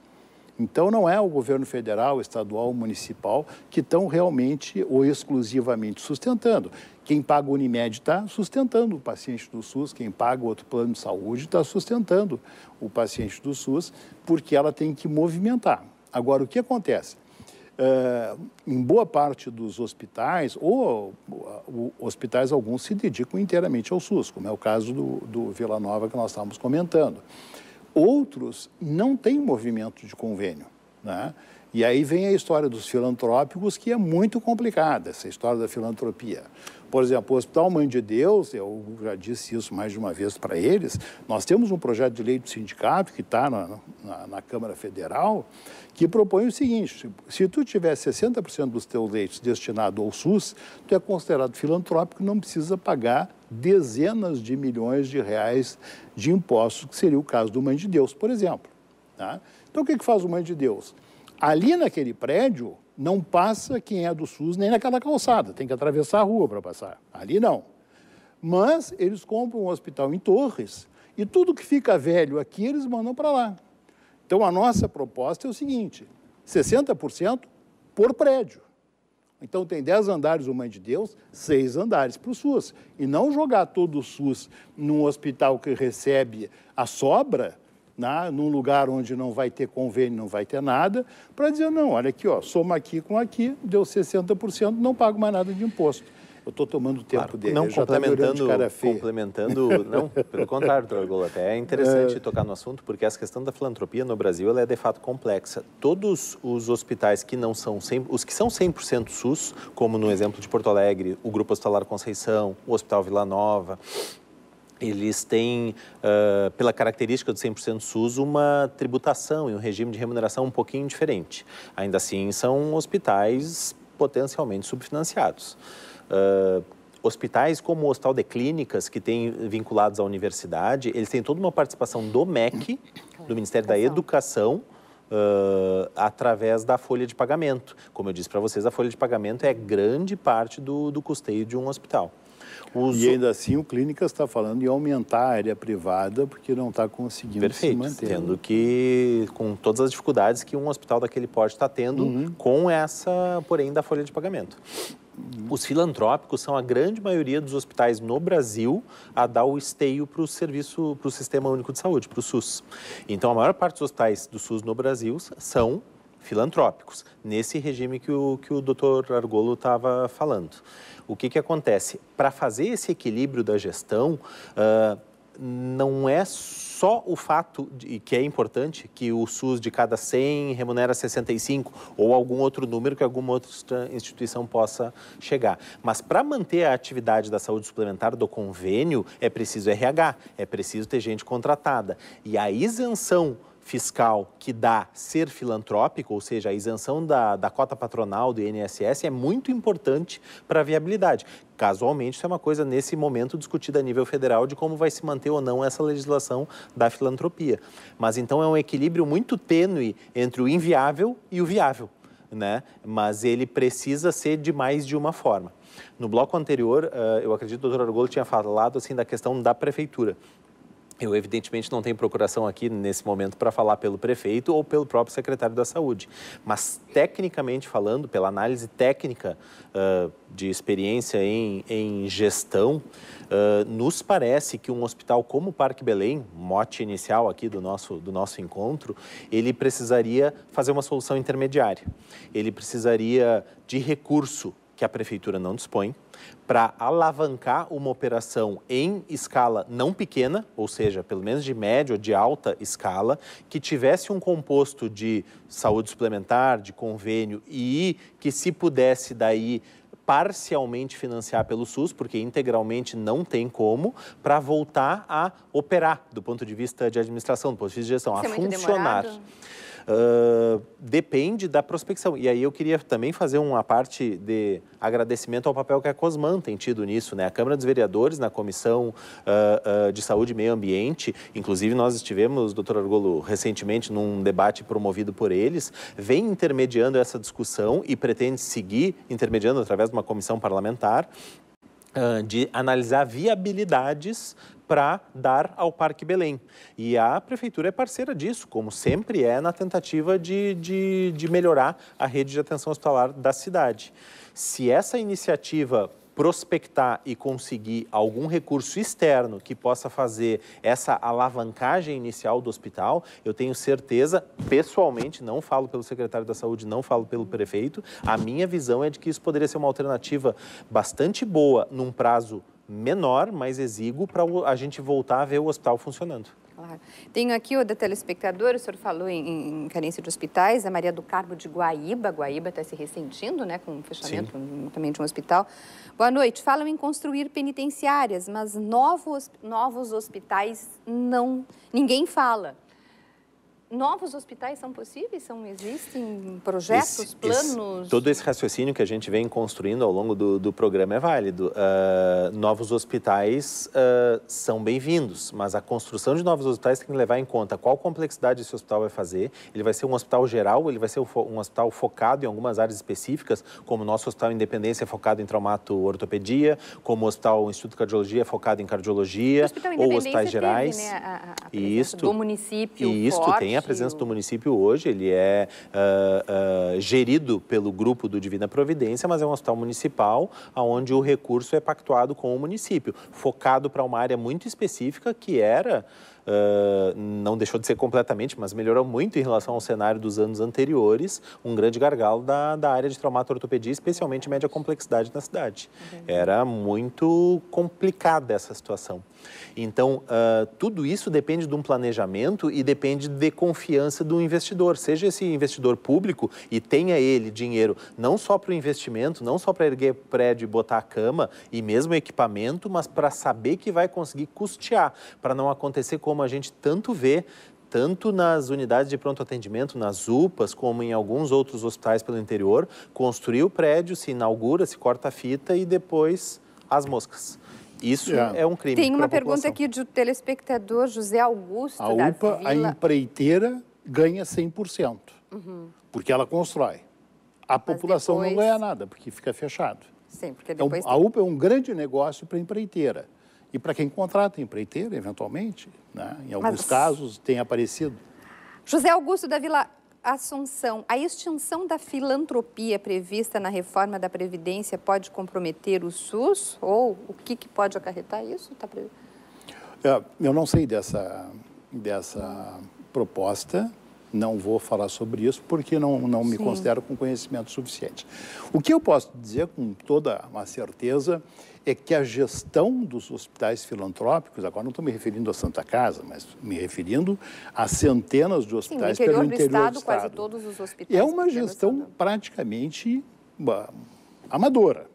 Então, não é o governo federal, estadual, municipal que estão realmente ou exclusivamente sustentando. Quem paga o Unimed está sustentando o paciente do SUS, quem paga outro plano de saúde está sustentando o paciente do SUS, porque ela tem que movimentar. Agora, o que acontece? Uh, em boa parte dos hospitais, ou, ou hospitais alguns se dedicam inteiramente ao SUS, como é o caso do, do Vila Nova que nós estávamos comentando. Outros não têm movimento de convênio. Né? E aí vem a história dos filantrópicos, que é muito complicada, essa história da filantropia. Por exemplo, o Hospital Mãe de Deus, eu já disse isso mais de uma vez para eles, nós temos um projeto de lei do sindicato que está na, na, na, Câmara Federal, que propõe o seguinte, se tu tiver 60% dos teus leitos destinados ao SUS, tu é considerado filantrópico e não precisa pagar dezenas de milhões de reais de impostos, que seria o caso do Mãe de Deus, por exemplo. Tá? Então, o que, que faz o Mãe de Deus? Ali naquele prédio, não passa quem é do SUS nem naquela calçada, tem que atravessar a rua para passar. Ali não. Mas eles compram um hospital em Torres e tudo que fica velho aqui eles mandam para lá. Então a nossa proposta é o seguinte: 60% por prédio. Então tem 10 andares o Mãe de Deus, seis andares para o SUS. E não jogar todo o SUS num hospital que recebe a sobra, né, num lugar onde não vai ter convênio, não vai ter nada, para dizer, não, olha aqui, ó, soma aqui com aqui, deu 60%, não pago mais nada de imposto. Eu estou tomando o tempo claro, dele. Não tá complementando, complementando, não, pelo contrário, Dr. Golota. É interessante é... tocar no assunto, porque essa questão da filantropia no Brasil ela é de fato complexa. Todos os hospitais que não são 100, os que são 100% SUS, como no exemplo de Porto Alegre, o Grupo Hospitalar Conceição, o Hospital Vila Nova, eles têm, uh, pela característica do 100% SUS, uma tributação e um regime de remuneração um pouquinho diferente. Ainda assim, são hospitais potencialmente subfinanciados hospitais como o Hospital de Clínicas, que tem vinculados à universidade, eles têm toda uma participação do MEC, do Ministério da Educação, Uh, através da folha de pagamento. Como eu disse para vocês, a folha de pagamento é grande parte do, do custeio de um hospital. Os... E ainda assim, o Clínicas está falando em aumentar a área privada porque não está conseguindo Perfeito, se manter. Né? Tendo que, com todas as dificuldades que um hospital daquele porte está tendo, uhum. com essa, porém, da folha de pagamento. Os filantrópicos são a grande maioria dos hospitais no Brasil a dar o esteio para o serviço, para o Sistema Único de Saúde, para o SUS. Então, a maior parte dos hospitais do SUS no Brasil são filantrópicos, nesse regime que o, que o doutor Argolo estava falando. O que, que acontece? Para fazer esse equilíbrio da gestão, uh, não é só só o fato, de, que é importante, que o SUS de cada 100 remunera 65 ou algum outro número que alguma outra instituição possa chegar. Mas para manter a atividade da saúde suplementar do convênio, é preciso RH, é preciso ter gente contratada. E a isenção fiscal que dá ser filantrópico, ou seja, a isenção da, da cota patronal do INSS, é muito importante para a viabilidade. Casualmente, isso é uma coisa nesse momento discutida a nível federal de como vai se manter ou não essa legislação da filantropia. Mas então é um equilíbrio muito tênue entre o inviável e o viável. Né? Mas ele precisa ser de mais de uma forma. No bloco anterior, eh, eu acredito que o doutor Argolo tinha falado assim da questão da prefeitura. Eu, evidentemente, não tenho procuração aqui nesse momento para falar pelo prefeito ou pelo próprio secretário da Saúde. Mas, tecnicamente falando, pela análise técnica uh, de experiência em, em gestão, uh, nos parece que um hospital como o Parque Belém, mote inicial aqui do nosso, do nosso encontro, ele precisaria fazer uma solução intermediária. Ele precisaria de recurso que a prefeitura não dispõe, para alavancar uma operação em escala não pequena, ou seja, pelo menos de média ou de alta escala, que tivesse um composto de saúde suplementar, de convênio e que se pudesse daí parcialmente financiar pelo SUS, porque integralmente não tem como, para voltar a operar do ponto de vista de administração, do ponto de vista de gestão, Isso a é funcionar. Demorado depende da prospecção. E aí eu queria também fazer uma parte de agradecimento ao papel que a Cosman tem tido nisso, né? A Câmara dos Vereadores, na Comissão uh, uh, de Saúde e Meio Ambiente, inclusive nós estivemos, doutor Argolo, recentemente num debate promovido por eles, vem intermediando essa discussão e pretende seguir intermediando através de uma comissão parlamentar ah, de analisar viabilidades para dar ao Parque Belém. E a prefeitura é parceira disso, como sempre é na tentativa de, de, de melhorar a rede de atenção hospitalar da cidade. Se essa iniciativa prospectar e conseguir algum recurso externo que possa fazer essa alavancagem inicial do hospital, eu tenho certeza, pessoalmente, não falo pelo secretário da Saúde, não falo pelo prefeito, a minha visão é de que isso poderia ser uma alternativa bastante boa num prazo menor, mais exíguo, para a gente voltar a ver o hospital funcionando. Claro. Tenho aqui o da telespectador, o senhor falou em, em, carência de hospitais, a Maria do Carmo de Guaíba. Guaíba está se ressentindo né, com o fechamento Sim. também de um hospital. Boa noite. Falam em construir penitenciárias, mas novos, novos hospitais não. Ninguém fala. Novos hospitais são possíveis? São, existem projetos, esse, planos? Esse, todo esse raciocínio que a gente vem construindo ao longo do, do programa é válido. Uh, novos hospitais uh, são bem-vindos, mas a construção de novos hospitais tem que levar em conta qual complexidade esse hospital vai fazer. Ele vai ser um hospital geral, ele vai ser um, um hospital focado em algumas áreas específicas, como o nosso Hospital Independência focado em traumato-ortopedia, como o Hospital Instituto de Cardiologia focado em cardiologia, o hospital ou hospitais gerais. né, a, a, Isso. do município, Isso, tem a a presença do município hoje, ele é uh, uh, gerido pelo grupo do Divina Providência, mas é um hospital municipal onde o recurso é pactuado com o município, focado para uma área muito específica que era. Uh, não deixou de ser completamente, mas melhorou muito em relação ao cenário dos anos anteriores, um grande gargalo da, da área de traumato-ortopedia, especialmente média complexidade na cidade. Entendi. Era muito complicada essa situação. Então, uh, tudo isso depende de um planejamento e depende de confiança do investidor, seja esse investidor público e tenha ele dinheiro não só para o investimento, não só para erguer prédio e botar a cama e mesmo equipamento, mas para saber que vai conseguir custear, para não acontecer como a gente tanto vê tanto nas unidades de pronto atendimento, nas UPAs, como em alguns outros hospitais pelo interior, construir o prédio, se inaugura, se corta a fita e depois as moscas. Isso é. é um crime. Tem uma pergunta aqui do telespectador José Augusto. A UPA, a empreiteira, ganha 100%, uhum. porque ela constrói. A população depois... não ganha nada, porque fica fechado. Sim, porque então, depois. então, a UPA é um grande negócio para a empreiteira. E para quem contrata empreiteira, eventualmente, né? em alguns Mas... casos, tem aparecido. José Augusto da Vila Assunção, a extinção da filantropia prevista na reforma da Previdência pode comprometer o SUS? Ou o que, que pode acarretar isso? Tá é, eu não sei dessa, dessa proposta, não vou falar sobre isso porque não, não me Sim. considero com conhecimento suficiente. O que eu posso dizer com toda uma certeza é que a gestão dos hospitais filantrópicos, agora não estou me referindo à Santa Casa, mas me referindo a centenas de hospitais Sim, interior é pelo interior do estado, do estado, quase todos os hospitais. É uma gestão praticamente amadora.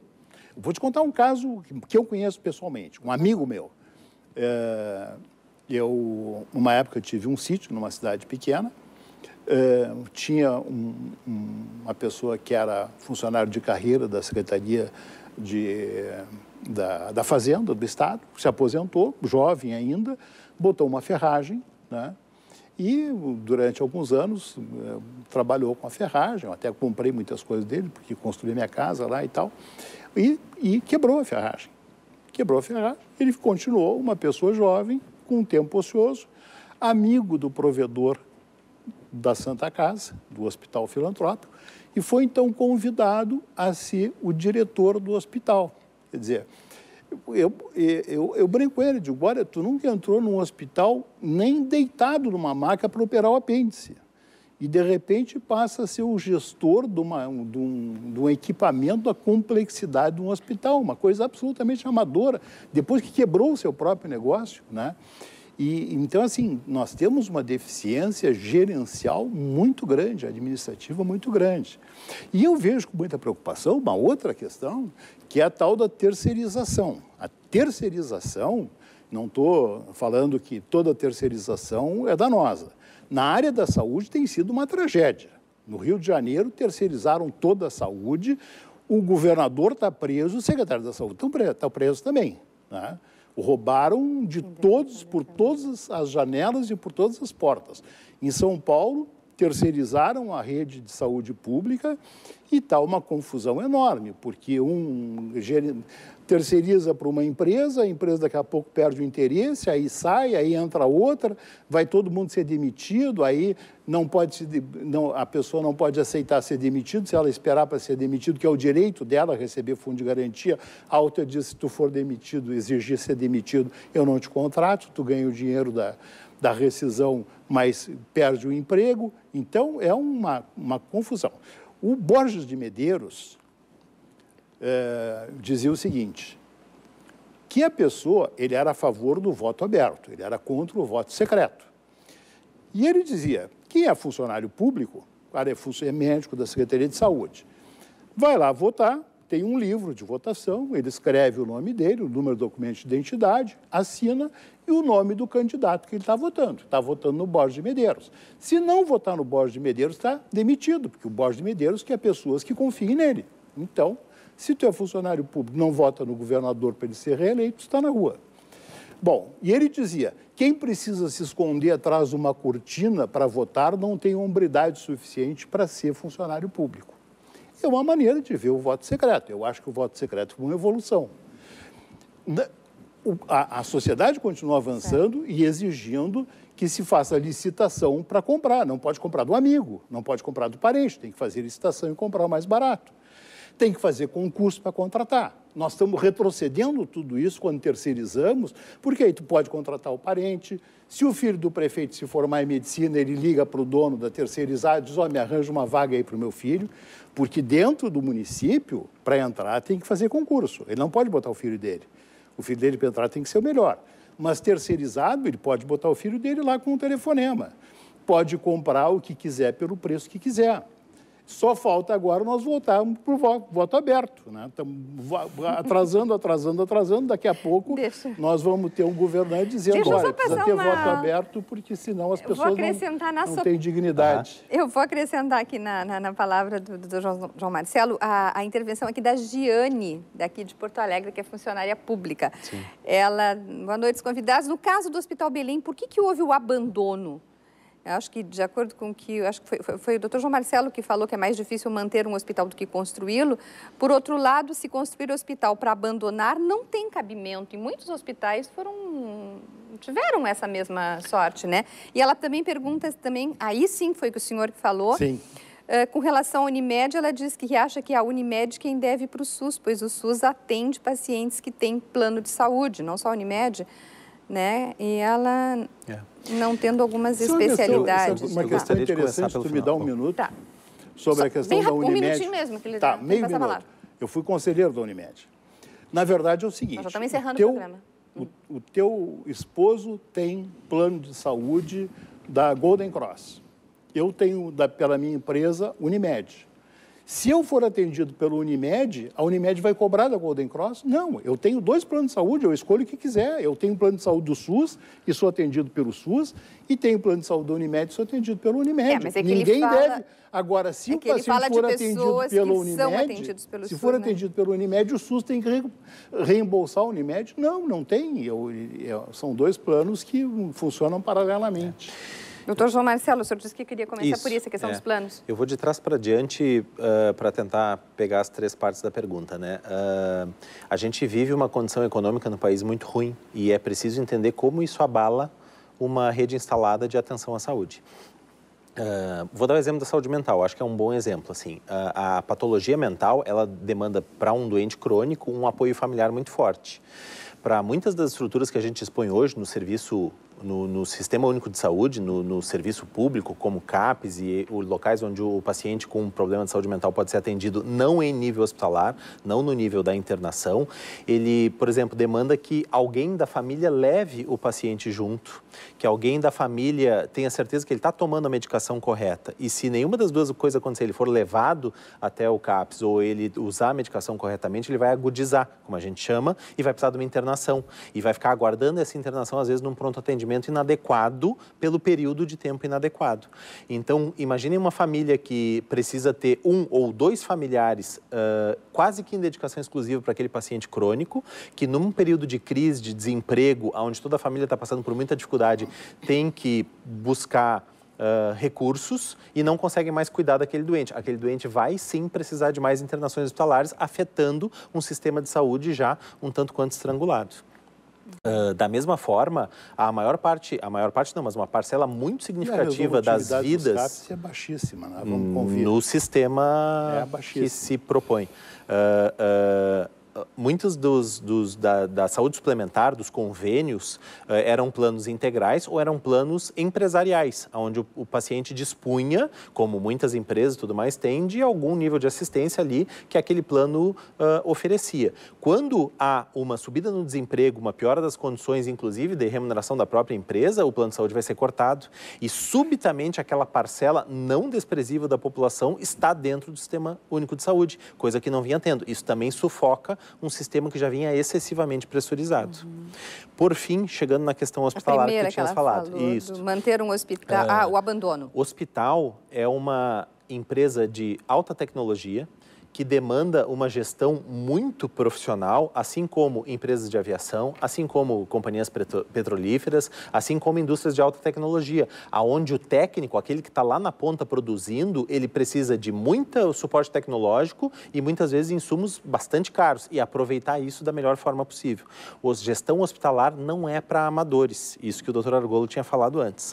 Vou te contar um caso que eu conheço pessoalmente, um amigo meu. É, eu, numa época, tive um sítio numa cidade pequena, é, tinha um, um, uma pessoa que era funcionário de carreira da Secretaria de da, da Fazenda do Estado, se aposentou, jovem ainda, botou uma ferragem, né? E durante alguns anos eh, trabalhou com a ferragem, até comprei muitas coisas dele, porque construí minha casa lá e tal. E, e quebrou a ferragem. Quebrou a ferragem. Ele continuou uma pessoa jovem, com um tempo ocioso, amigo do provedor da Santa Casa, do Hospital Filantrópico, e foi então convidado a ser o diretor do hospital. Quer dizer, eu, eu, eu, eu brinco com ele, digo, olha, tu nunca entrou num hospital nem deitado numa maca para operar o apêndice. E, de repente, passa a ser o gestor de, uma, de, um, de um equipamento da complexidade de um hospital, uma coisa absolutamente amadora, depois que quebrou o seu próprio negócio, né? E, então, assim, nós temos uma deficiência gerencial muito grande, administrativa muito grande. E eu vejo com muita preocupação uma outra questão, que é a tal da terceirização. A terceirização, não estou falando que toda terceirização é danosa. Na área da saúde tem sido uma tragédia. No Rio de Janeiro, terceirizaram toda a saúde, o governador está preso, o secretário da saúde está preso também. Né? Roubaram de todos, por todas as janelas e por todas as portas. Em São Paulo, terceirizaram a rede de saúde pública e está uma confusão enorme, porque um terceiriza para uma empresa, a empresa daqui a pouco perde o interesse, aí sai, aí entra outra, vai todo mundo ser demitido, aí não pode não, a pessoa não pode aceitar ser demitido se ela esperar para ser demitido, que é o direito dela receber fundo de garantia. A alta diz, se tu for demitido, exigir ser demitido, eu não te contrato, tu ganha o dinheiro da, da rescisão, mas perde o emprego. Então, é uma, uma confusão. O Borges de Medeiros, é, dizia o seguinte: que a pessoa ele era a favor do voto aberto, ele era contra o voto secreto. E ele dizia: quem é funcionário público, cara, é, é médico da Secretaria de Saúde, vai lá votar, tem um livro de votação, ele escreve o nome dele, o número do documento de identidade, assina e o nome do candidato que ele está votando. Está votando no Borges de Medeiros. Se não votar no Borges de Medeiros, está demitido, porque o Borges de Medeiros quer pessoas que confiem nele. Então, se tu é funcionário público não vota no governador para ele ser reeleito, está na rua. Bom, e ele dizia: quem precisa se esconder atrás de uma cortina para votar não tem hombridade suficiente para ser funcionário público. É uma maneira de ver o voto secreto. Eu acho que o voto secreto foi é uma evolução. A, a sociedade continua avançando e exigindo que se faça licitação para comprar. Não pode comprar do amigo, não pode comprar do parente, tem que fazer licitação e comprar o mais barato tem que fazer concurso para contratar. Nós estamos retrocedendo tudo isso quando terceirizamos, porque aí tu pode contratar o parente. Se o filho do prefeito se formar em medicina, ele liga para o dono da terceirizada e diz, ó, me arranja uma vaga aí para o meu filho, porque dentro do município, para entrar, tem que fazer concurso. Ele não pode botar o filho dele. O filho dele para entrar tem que ser o melhor. Mas terceirizado, ele pode botar o filho dele lá com um telefonema. Pode comprar o que quiser pelo preço que quiser. Só falta agora nós voltarmos para o voto, voto, aberto. Né? Estamos atrasando, atrasando, atrasando. Daqui a pouco Deixa. nós vamos ter um governante dizendo, olha, precisa ter uma... voto aberto, porque senão as pessoas não, não so... têm dignidade. Ah. Eu vou acrescentar aqui na, na, na palavra do, do, João, João Marcelo a, a, intervenção aqui da Giane, daqui de Porto Alegre, que é funcionária pública. Sim. Ela, boa noite, convidados. No caso do Hospital Belém, por que, que houve o abandono? Eu acho que, de acordo com que, acho que foi, foi, foi, o Dr. João Marcelo que falou que é mais difícil manter um hospital do que construí-lo. Por outro lado, se construir hospital para abandonar não tem cabimento. E muitos hospitais foram tiveram essa mesma sorte, né? E ela também pergunta também, aí sim foi que o senhor que falou. Sim. Uh, com relação à Unimed, ela diz que acha que a Unimed quem deve para o SUS, pois o SUS atende pacientes que têm plano de saúde, não só a Unimed né? E ela é. não tendo algumas especialidades. uma questão interessante, se tu me dá um minuto tá. sobre Só a questão da Unimed. Um minutinho mesmo, que ele tá, meio minuto. Palavra. Eu fui conselheiro da Unimed. Na verdade é o seguinte. Nós já estamos encerrando o, teu, o programa. O, o teu esposo tem plano de saúde da Golden Cross. Eu tenho, da, pela minha empresa, Unimed. Se eu for atendido pelo Unimed, a Unimed vai cobrar da Golden Cross? Não, eu tenho dois planos de saúde, eu escolho o que quiser. Eu tenho um plano de saúde do SUS e sou atendido pelo SUS, e tenho um plano de saúde da Unimed e sou atendido pelo Unimed. É, mas é que Ninguém fala... deve. Agora, se é o paciente for atendido pelo Unimed, se for né? atendido pelo Unimed, o SUS tem que reembolsar o Unimed? Não, não tem. Eu, eu, são dois planos que funcionam paralelamente. É. Doutor João Marcelo, o senhor disse que queria começar isso, por isso, a questão é. dos planos. Eu vou de trás para diante uh, eh, para tentar pegar as três partes da pergunta. Né? Uh, a gente vive uma condição econômica no país muito ruim e é preciso entender como isso abala uma rede instalada de atenção à saúde. Uh, vou dar o um exemplo da saúde mental, acho que é um bom exemplo. Assim, uh, a patologia mental ela demanda para um doente crônico um apoio familiar muito forte. Para muitas das estruturas que a gente expõe hoje no serviço no, no, Sistema Único de Saúde, no, no, serviço público, como CAPES e locais onde o paciente com um problema de saúde mental pode ser atendido não em nível hospitalar, não no nível da internação, ele, por exemplo, demanda que alguém da família leve o paciente junto, que alguém da família tenha certeza que ele está tomando a medicação correta. E se nenhuma das duas coisas acontecer, ele for levado até o CAPES ou ele usar a medicação corretamente, ele vai agudizar, como a gente chama, e vai precisar de uma internação. E vai ficar aguardando essa internação, às vezes, num pronto atendimento inadequado pelo período de tempo inadequado. Então, imagine uma família que precisa ter um ou dois familiares uh, quase que em dedicação exclusiva para aquele paciente crônico, que num período de crise, de desemprego, onde toda a família está passando por muita dificuldade, tem que buscar. Uh, recursos e não conseguem mais cuidar daquele doente. Aquele doente vai sim precisar de mais internações hospitalares, afetando um sistema de saúde já um tanto quanto estrangulado. Uh, da mesma forma, a maior parte, a maior parte não, mas uma parcela muito significativa das vidas é baixíssima, né? Vamos no sistema é que se propõe. Uh, uh, muitos dos, dos da, da, saúde suplementar, dos convênios, eh, eram planos integrais ou eram planos empresariais, onde o, o paciente dispunha, como muitas empresas e tudo mais têm, de algum nível de assistência ali que aquele plano uh, oferecia. Quando há uma subida no desemprego, uma piora das condições, inclusive de remuneração da própria empresa, o plano de saúde vai ser cortado e subitamente aquela parcela não desprezível da população está dentro do sistema único de saúde, coisa que não vinha tendo. Isso também sufoca um sistema que já vinha excessivamente pressurizado. Uhum. Por fim, chegando na questão hospitalar que eu tinha falado. Isso. Manter um hospital. É, ah, o abandono. Hospital é uma empresa de alta tecnologia que demanda uma gestão muito profissional, assim como empresas de aviação, assim como companhias petrolíferas, assim como indústrias de alta tecnologia, aonde o técnico, aquele que está lá na ponta produzindo, ele precisa de muito suporte tecnológico e muitas vezes insumos bastante caros e aproveitar isso da melhor forma possível. A gestão hospitalar não é para amadores, isso que o Dr. Argolo tinha falado antes.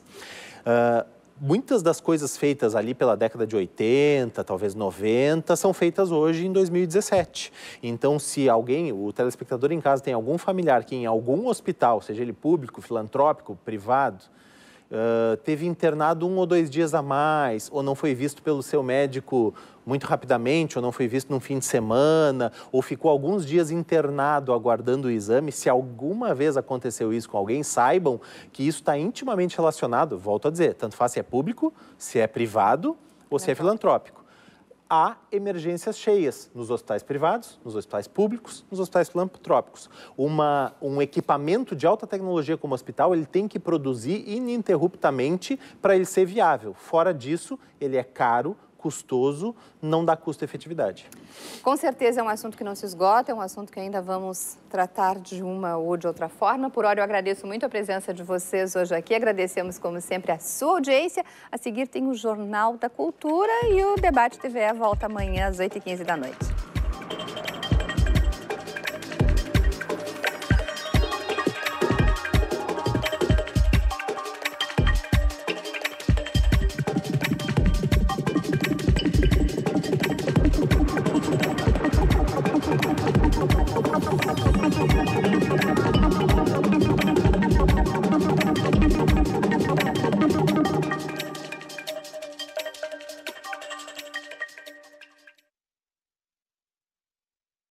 Uh, muitas das coisas feitas ali pela década de 80, talvez 90, são feitas hoje em 2017. Então, se alguém, o telespectador em casa, tem algum familiar que em algum hospital, seja ele público, filantrópico, privado, ah, teve internado um ou dois dias a mais, ou não foi visto pelo seu médico muito rapidamente, ou não foi visto num fim de semana, ou ficou alguns dias internado aguardando o exame, se alguma vez aconteceu isso com alguém, saibam que isso está intimamente relacionado, volto a dizer, tanto faz se é público, se é privado ou é se é filantrópico há emergências cheias nos hospitais privados, nos hospitais públicos, nos hospitais filantrópicos. Uma, um equipamento de alta tecnologia como o hospital, ele tem que produzir ininterruptamente para ele ser viável. Fora disso, ele é caro, custoso, não dá custo-efetividade. Com certeza é um assunto que não se esgota, é um assunto que ainda vamos tratar de uma ou de outra forma. Por hora, eu agradeço muito a presença de vocês hoje aqui, agradecemos, como sempre, a sua audiência. A seguir tem o Jornal da Cultura e o Debate TVE volta amanhã às 8h15 da noite.